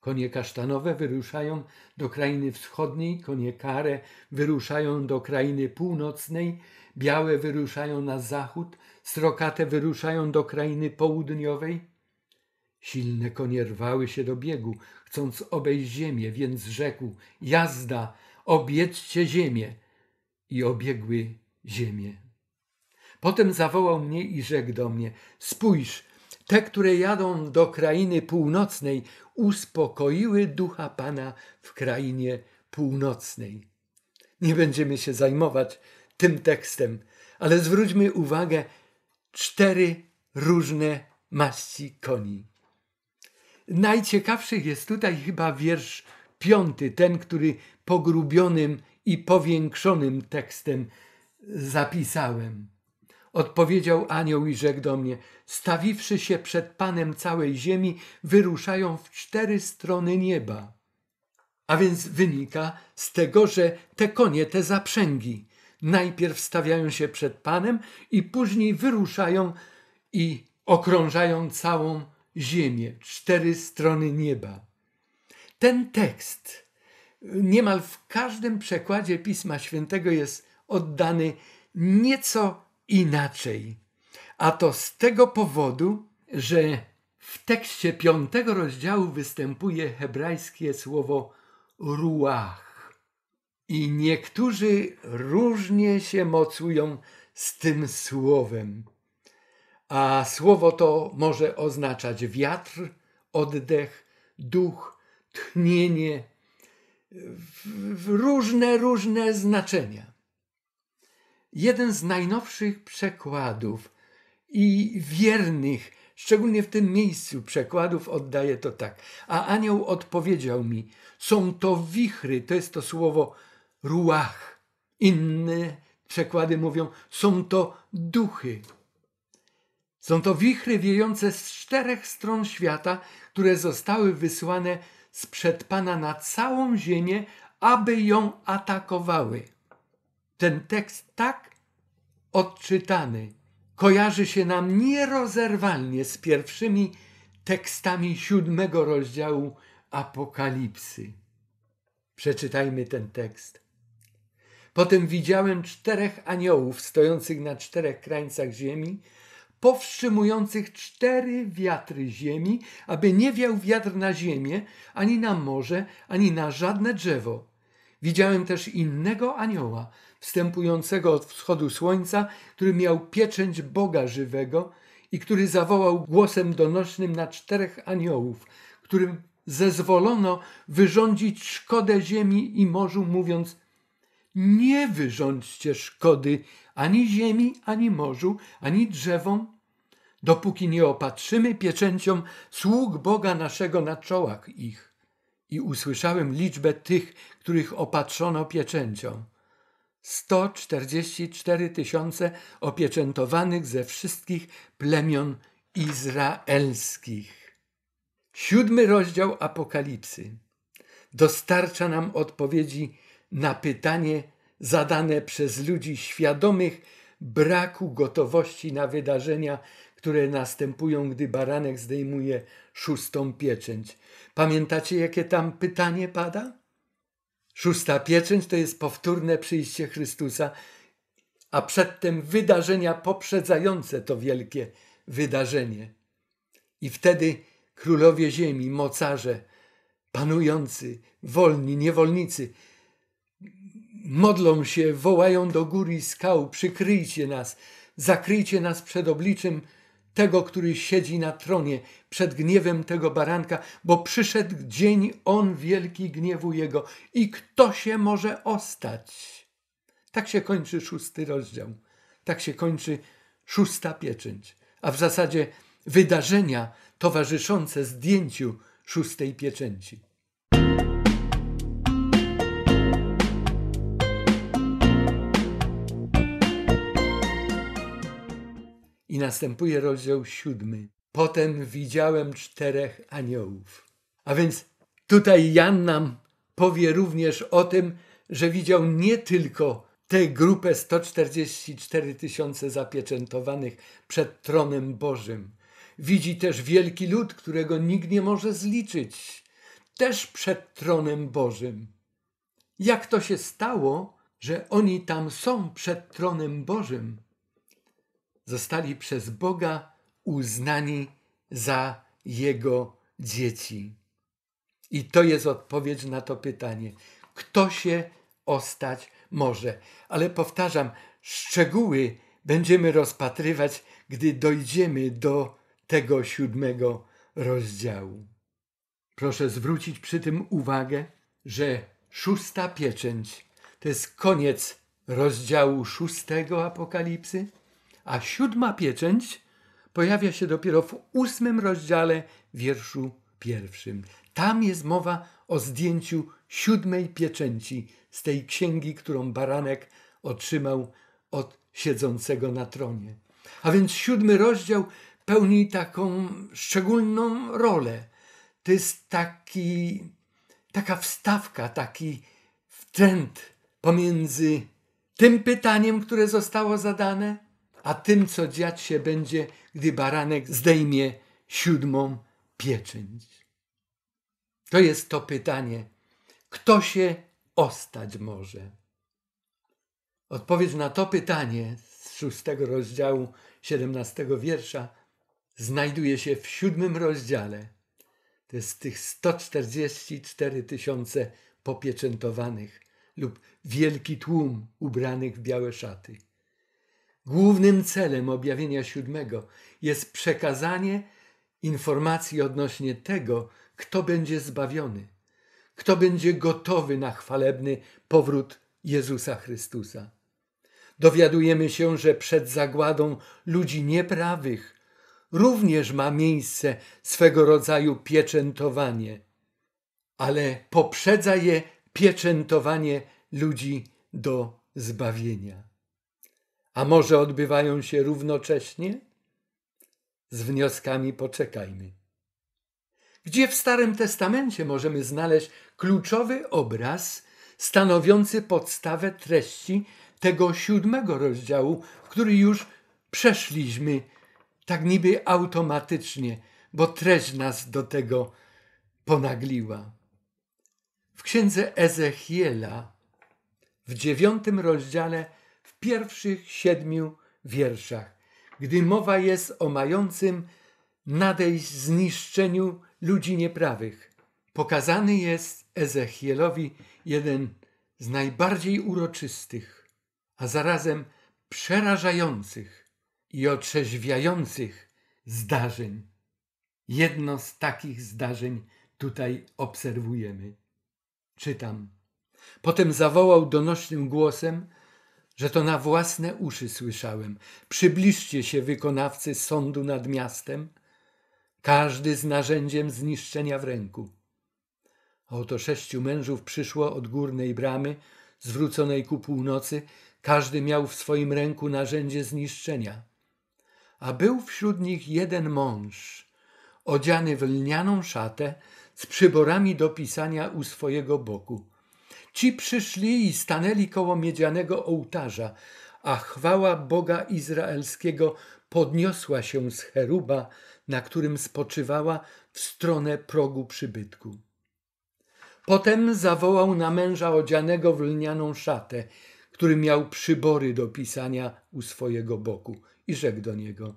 Konie kasztanowe wyruszają do krainy wschodniej, konie kare wyruszają do krainy północnej, białe wyruszają na zachód, srokate wyruszają do krainy południowej. Silne konie rwały się do biegu, chcąc obejść ziemię, więc rzekł: Jazda, objedźcie ziemię! I obiegły ziemię. Potem zawołał mnie i rzekł do mnie: Spójrz, te, które jadą do krainy północnej, uspokoiły ducha Pana w krainie północnej. Nie będziemy się zajmować tym tekstem, ale zwróćmy uwagę cztery różne maści koni. Najciekawszy jest tutaj chyba wiersz piąty, ten, który pogrubionym i powiększonym tekstem zapisałem. Odpowiedział anioł i rzekł do mnie: Stawiwszy się przed Panem całej ziemi, wyruszają w cztery strony nieba. A więc wynika z tego, że te konie, te zaprzęgi, najpierw stawiają się przed Panem i później wyruszają i okrążają całą ziemię, cztery strony nieba. Ten tekst niemal w każdym przekładzie Pisma Świętego jest oddany nieco inaczej. A to z tego powodu, że w tekście piątego rozdziału występuje hebrajskie słowo ruach. I niektórzy różnie się mocują z tym słowem. A słowo to może oznaczać wiatr, oddech, duch, tchnienie, w, różne, różne znaczenia jeden z najnowszych przekładów i wiernych, szczególnie w tym miejscu przekładów, oddaje to tak. A anioł odpowiedział mi: Są to wichry, to jest to słowo ruach. Inne przekłady mówią: Są to duchy. Są to wichry wiejące z czterech stron świata, które zostały wysłane sprzed Pana na całą ziemię, aby ją atakowały ten tekst tak odczytany kojarzy się nam nierozerwalnie z pierwszymi tekstami siódmego rozdziału Apokalipsy. Przeczytajmy ten tekst. Potem widziałem czterech aniołów stojących na czterech krańcach ziemi, powstrzymujących cztery wiatry ziemi, aby nie wiał wiatr na ziemię, ani na morze, ani na żadne drzewo. Widziałem też innego anioła, wstępującego od wschodu słońca, który miał pieczęć Boga żywego i który zawołał głosem donośnym na czterech aniołów, którym zezwolono wyrządzić szkodę ziemi i morzu, mówiąc: Nie wyrządźcie szkody ani ziemi, ani morzu, ani drzewom, dopóki nie opatrzymy pieczęcią sług Boga naszego na czołach ich i usłyszałem liczbę tych, których opatrzono pieczęcią. 144 tysiące opieczętowanych ze wszystkich plemion izraelskich. Siódmy rozdział Apokalipsy dostarcza nam odpowiedzi na pytanie zadane przez ludzi świadomych braku gotowości na wydarzenia, które następują, gdy baranek zdejmuje szóstą pieczęć. Pamiętacie, jakie tam pytanie pada? Szósta pieczęć to jest powtórne przyjście Chrystusa, a przedtem wydarzenia poprzedzające to wielkie wydarzenie. I wtedy królowie ziemi, mocarze, panujący, wolni, niewolnicy, modlą się, wołają do góry skał, przykryjcie nas, zakryjcie nas przed obliczem tego, który siedzi na tronie, przed gniewem tego baranka, bo przyszedł dzień on wielki gniewu jego i kto się może ostać? Tak się kończy szósty rozdział, tak się kończy szósta pieczęć, a w zasadzie wydarzenia towarzyszące zdjęciu szóstej pieczęci. następuje rozdział siódmy. Potem widziałem czterech aniołów. A więc tutaj Jan nam powie również o tym, że widział nie tylko tę grupę 144 tysiące zapieczętowanych przed tronem Bożym. Widzi też wielki lud, którego nikt nie może zliczyć, też przed tronem Bożym. Jak to się stało, że oni tam są przed tronem Bożym? zostali przez Boga uznani za Jego dzieci. I to jest odpowiedź na to pytanie. Kto się ostać może? Ale powtarzam, szczegóły będziemy rozpatrywać, gdy dojdziemy do tego siódmego rozdziału. Proszę zwrócić przy tym uwagę, że szósta pieczęć to jest koniec rozdziału szóstego Apokalipsy a siódma pieczęć pojawia się dopiero w ósmym rozdziale wierszu pierwszym. Tam jest mowa o zdjęciu siódmej pieczęci z tej księgi, którą baranek otrzymał od siedzącego na tronie. A więc siódmy rozdział pełni taką szczególną rolę. To jest taki, taka wstawka, taki wtręt pomiędzy tym pytaniem, które zostało zadane, a tym, co dziać się będzie, gdy baranek zdejmie siódmą pieczęć. To jest to pytanie. Kto się ostać może? Odpowiedź na to pytanie z szóstego rozdziału, siedemnastego wiersza znajduje się w siódmym rozdziale. To jest tych 144 tysiące popieczętowanych lub wielki tłum ubranych w białe szaty. Głównym celem objawienia siódmego jest przekazanie informacji odnośnie tego, kto będzie zbawiony, kto będzie gotowy na chwalebny powrót Jezusa Chrystusa. Dowiadujemy się, że przed zagładą ludzi nieprawych również ma miejsce swego rodzaju pieczętowanie, ale poprzedza je pieczętowanie ludzi do zbawienia. A może odbywają się równocześnie? Z wnioskami poczekajmy. Gdzie w Starym Testamencie możemy znaleźć kluczowy obraz stanowiący podstawę treści tego siódmego rozdziału, który już przeszliśmy tak niby automatycznie, bo treść nas do tego ponagliła. W księdze Ezechiela w dziewiątym rozdziale pierwszych siedmiu wierszach, gdy mowa jest o mającym nadejść zniszczeniu ludzi nieprawych. Pokazany jest Ezechielowi jeden z najbardziej uroczystych, a zarazem przerażających i otrzeźwiających zdarzeń. Jedno z takich zdarzeń tutaj obserwujemy. Czytam. Potem zawołał donośnym głosem, że to na własne uszy słyszałem. Przybliżcie się wykonawcy sądu nad miastem, każdy z narzędziem zniszczenia w ręku. Oto sześciu mężów przyszło od górnej bramy, zwróconej ku północy, każdy miał w swoim ręku narzędzie zniszczenia. A był wśród nich jeden mąż, odziany w lnianą szatę, z przyborami do pisania u swojego boku. Ci przyszli i stanęli koło miedzianego ołtarza, a chwała Boga Izraelskiego podniosła się z cheruba, na którym spoczywała w stronę progu przybytku. Potem zawołał na męża odzianego w lnianą szatę, który miał przybory do pisania u swojego boku i rzekł do niego: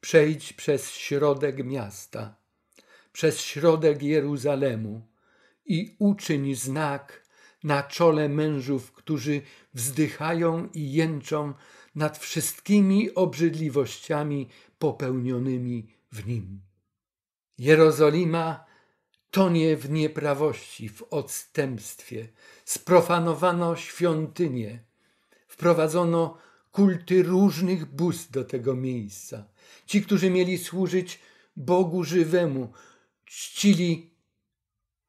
Przejdź przez środek miasta, przez środek Jeruzalemu i uczyń znak na czole mężów, którzy wzdychają i jęczą nad wszystkimi obrzydliwościami popełnionymi w nim. Jerozolima tonie w nieprawości, w odstępstwie. Sprofanowano świątynię, wprowadzono kulty różnych bóstw do tego miejsca. Ci, którzy mieli służyć Bogu żywemu, czcili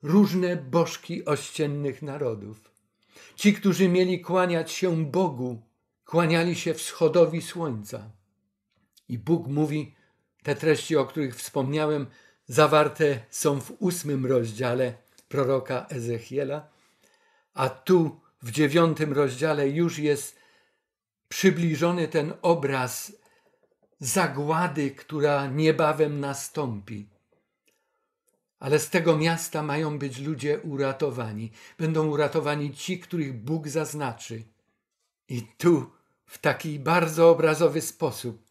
różne bożki ościennych narodów. Ci, którzy mieli kłaniać się Bogu, kłaniali się wschodowi słońca. I Bóg mówi, te treści, o których wspomniałem, zawarte są w ósmym rozdziale proroka Ezechiela, a tu w dziewiątym rozdziale już jest przybliżony ten obraz zagłady, która niebawem nastąpi. Ale z tego miasta mają być ludzie uratowani. Będą uratowani ci, których Bóg zaznaczy. I tu, w taki bardzo obrazowy sposób,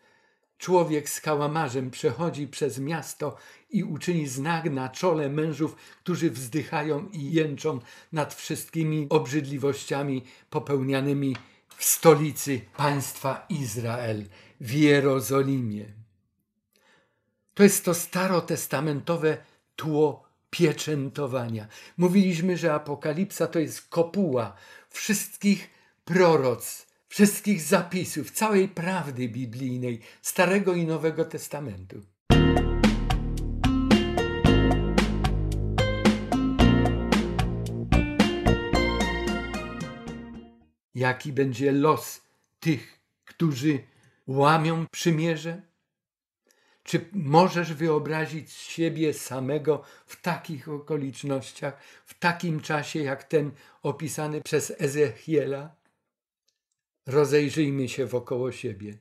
człowiek z kałamarzem przechodzi przez miasto i uczyni znak na czole mężów, którzy wzdychają i jęczą nad wszystkimi obrzydliwościami popełnianymi w stolicy państwa Izrael, w Jerozolimie. To jest to starotestamentowe tło pieczętowania. Mówiliśmy, że Apokalipsa to jest kopuła wszystkich proroc, wszystkich zapisów, całej prawdy biblijnej, Starego i Nowego Testamentu. Jaki będzie los tych, którzy łamią przymierze? Czy możesz wyobrazić siebie samego w takich okolicznościach, w takim czasie jak ten opisany przez Ezechiela? Rozejrzyjmy się wokoło siebie.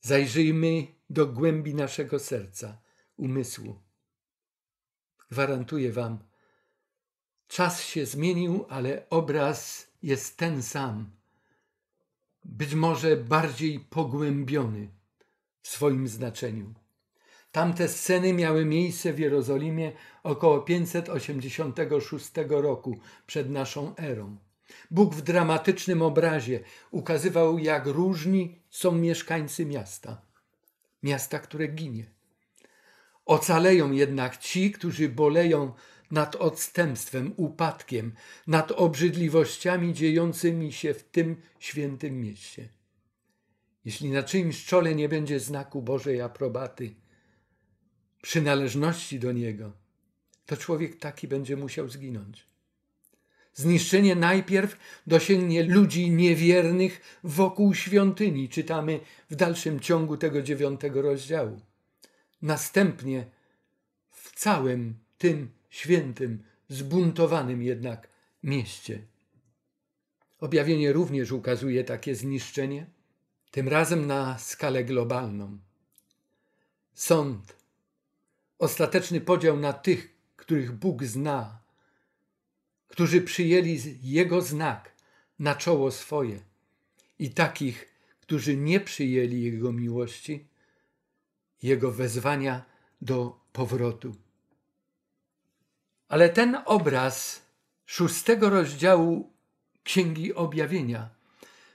Zajrzyjmy do głębi naszego serca, umysłu. Gwarantuję Wam, czas się zmienił, ale obraz jest ten sam, być może bardziej pogłębiony w swoim znaczeniu. Tamte sceny miały miejsce w Jerozolimie około 586 roku przed naszą erą. Bóg w dramatycznym obrazie ukazywał, jak różni są mieszkańcy miasta, miasta, które ginie. Ocaleją jednak ci, którzy boleją nad odstępstwem, upadkiem, nad obrzydliwościami dziejącymi się w tym świętym mieście. Jeśli na czyimś czole nie będzie znaku Bożej aprobaty, przynależności do Niego, to człowiek taki będzie musiał zginąć. Zniszczenie najpierw dosięgnie ludzi niewiernych wokół świątyni, czytamy w dalszym ciągu tego dziewiątego rozdziału. Następnie w całym tym świętym, zbuntowanym jednak mieście. Objawienie również ukazuje takie zniszczenie, tym razem na skalę globalną. Sąd Ostateczny podział na tych, których Bóg zna, którzy przyjęli Jego znak na czoło swoje, i takich, którzy nie przyjęli Jego miłości, Jego wezwania do powrotu. Ale ten obraz szóstego rozdziału Księgi Objawienia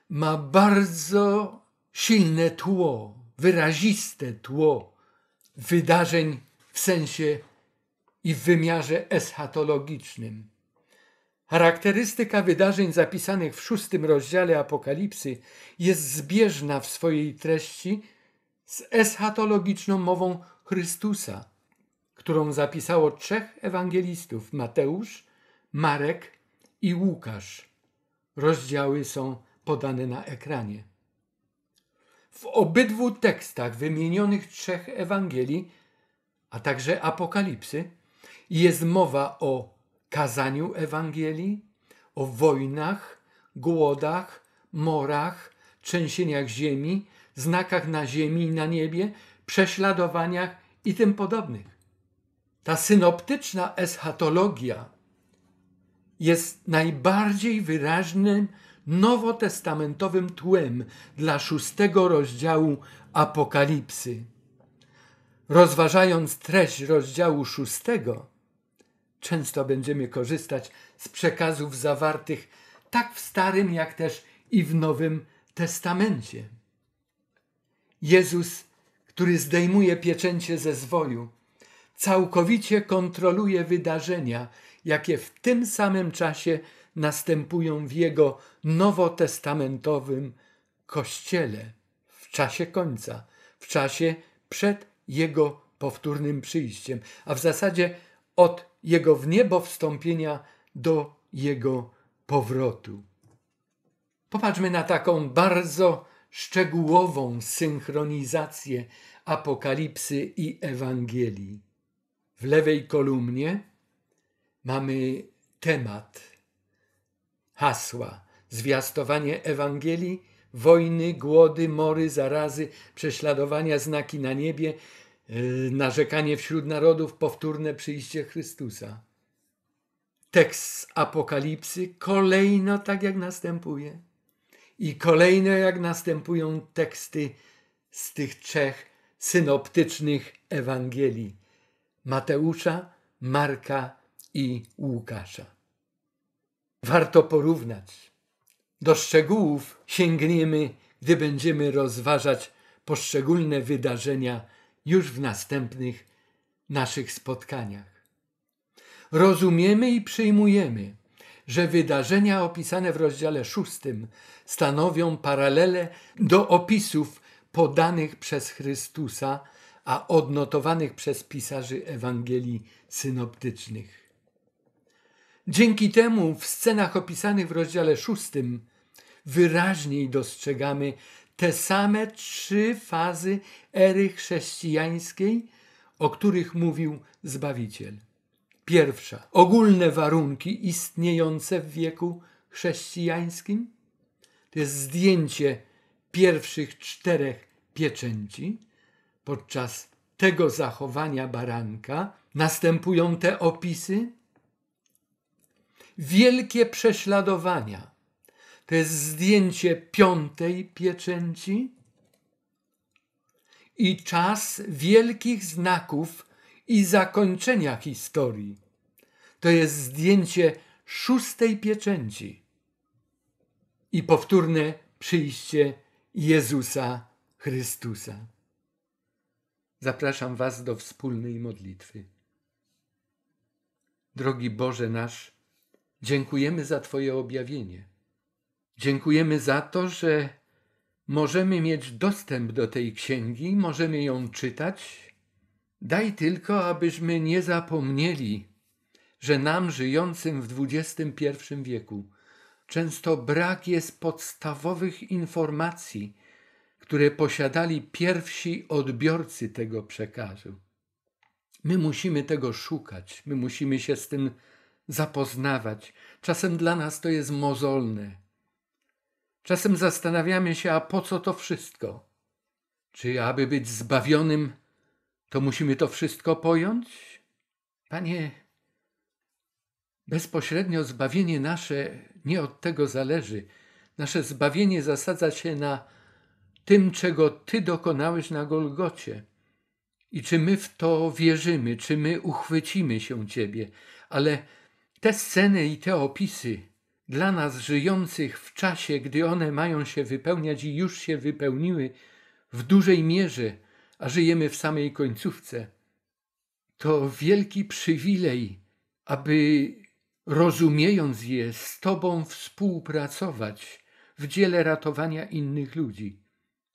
ma bardzo silne tło, wyraziste tło wydarzeń w sensie i w wymiarze eschatologicznym. Charakterystyka wydarzeń zapisanych w szóstym rozdziale Apokalipsy jest zbieżna w swojej treści z eschatologiczną mową Chrystusa, którą zapisało trzech ewangelistów Mateusz, Marek i Łukasz. Rozdziały są podane na ekranie. W obydwu tekstach wymienionych trzech Ewangelii a także Apokalipsy. jest mowa o kazaniu Ewangelii, o wojnach, głodach, morach, trzęsieniach ziemi, znakach na ziemi i na niebie, prześladowaniach i tym podobnych. Ta synoptyczna eschatologia jest najbardziej wyraźnym nowotestamentowym tłem dla szóstego rozdziału Apokalipsy. Rozważając treść rozdziału szóstego, często będziemy korzystać z przekazów zawartych tak w Starym, jak też i w Nowym Testamencie. Jezus, który zdejmuje pieczęcie ze zwoju, całkowicie kontroluje wydarzenia, jakie w tym samym czasie następują w jego nowotestamentowym kościele, w czasie końca, w czasie przed jego powtórnym przyjściem, a w zasadzie od Jego w niebo wstąpienia do Jego powrotu. Popatrzmy na taką bardzo szczegółową synchronizację Apokalipsy i Ewangelii. W lewej kolumnie mamy temat, hasła, zwiastowanie Ewangelii wojny, głody, mory, zarazy, prześladowania, znaki na niebie, y, narzekanie wśród narodów, powtórne przyjście Chrystusa. Tekst z Apokalipsy kolejno tak jak następuje. I kolejno jak następują teksty z tych trzech synoptycznych Ewangelii Mateusza, Marka i Łukasza. Warto porównać do szczegółów sięgniemy, gdy będziemy rozważać poszczególne wydarzenia już w następnych naszych spotkaniach. Rozumiemy i przyjmujemy, że wydarzenia opisane w rozdziale szóstym stanowią paralele do opisów podanych przez Chrystusa, a odnotowanych przez pisarzy Ewangelii synoptycznych. Dzięki temu w scenach opisanych w rozdziale szóstym wyraźniej dostrzegamy te same trzy fazy ery chrześcijańskiej, o których mówił Zbawiciel. Pierwsza ogólne warunki istniejące w wieku chrześcijańskim to jest zdjęcie pierwszych czterech pieczęci. Podczas tego zachowania baranka następują te opisy wielkie prześladowania. To jest zdjęcie piątej pieczęci i czas wielkich znaków i zakończenia historii. To jest zdjęcie szóstej pieczęci i powtórne przyjście Jezusa Chrystusa. Zapraszam Was do wspólnej modlitwy. Drogi Boże nasz, Dziękujemy za Twoje objawienie. Dziękujemy za to, że możemy mieć dostęp do tej księgi, możemy ją czytać. Daj tylko, abyśmy nie zapomnieli, że nam żyjącym w XXI wieku często brak jest podstawowych informacji, które posiadali pierwsi odbiorcy tego przekazu. My musimy tego szukać, my musimy się z tym zapoznawać. Czasem dla nas to jest mozolne. Czasem zastanawiamy się, a po co to wszystko? Czy aby być zbawionym, to musimy to wszystko pojąć? Panie, bezpośrednio zbawienie nasze nie od tego zależy. Nasze zbawienie zasadza się na tym, czego Ty dokonałeś na Golgocie. I czy my w to wierzymy, czy my uchwycimy się Ciebie, ale te sceny i te opisy dla nas żyjących w czasie, gdy one mają się wypełniać i już się wypełniły w dużej mierze, a żyjemy w samej końcówce, to wielki przywilej, aby rozumiejąc je, z Tobą współpracować w dziele ratowania innych ludzi,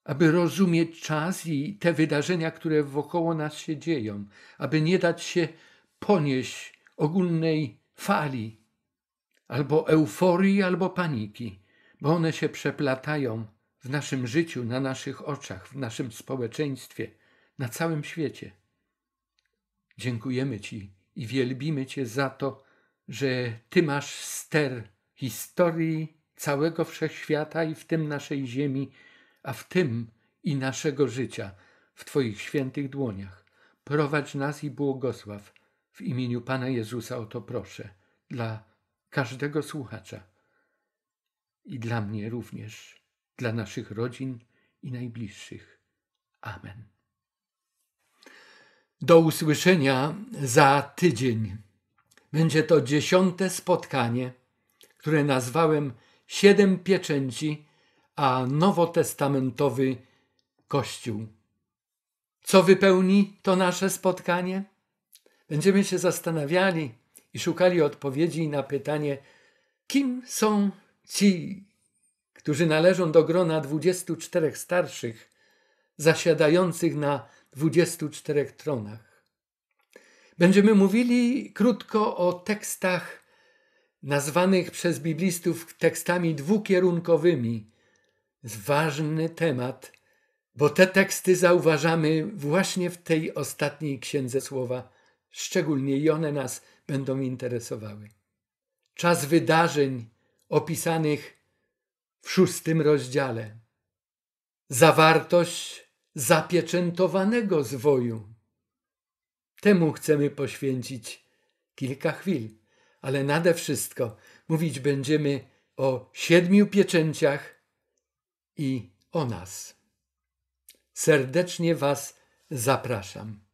aby rozumieć czas i te wydarzenia, które wokoło nas się dzieją, aby nie dać się ponieść ogólnej fali albo euforii, albo paniki, bo one się przeplatają w naszym życiu, na naszych oczach, w naszym społeczeństwie, na całym świecie. Dziękujemy Ci i wielbimy Cię za to, że Ty masz ster historii całego wszechświata i w tym naszej ziemi, a w tym i naszego życia w Twoich świętych dłoniach. Prowadź nas i błogosław w imieniu Pana Jezusa o to proszę, dla każdego słuchacza i dla mnie również, dla naszych rodzin i najbliższych. Amen. Do usłyszenia za tydzień. Będzie to dziesiąte spotkanie, które nazwałem Siedem Pieczęci, a nowotestamentowy Kościół. Co wypełni to nasze spotkanie? Będziemy się zastanawiali i szukali odpowiedzi na pytanie, kim są ci, którzy należą do grona 24 starszych, zasiadających na 24 tronach. Będziemy mówili krótko o tekstach nazwanych przez biblistów tekstami dwukierunkowymi. ważny temat, bo te teksty zauważamy właśnie w tej ostatniej księdze słowa szczególnie i one nas będą interesowały. Czas wydarzeń opisanych w szóstym rozdziale. Zawartość zapieczętowanego zwoju. Temu chcemy poświęcić kilka chwil, ale nade wszystko mówić będziemy o siedmiu pieczęciach i o nas. Serdecznie Was zapraszam.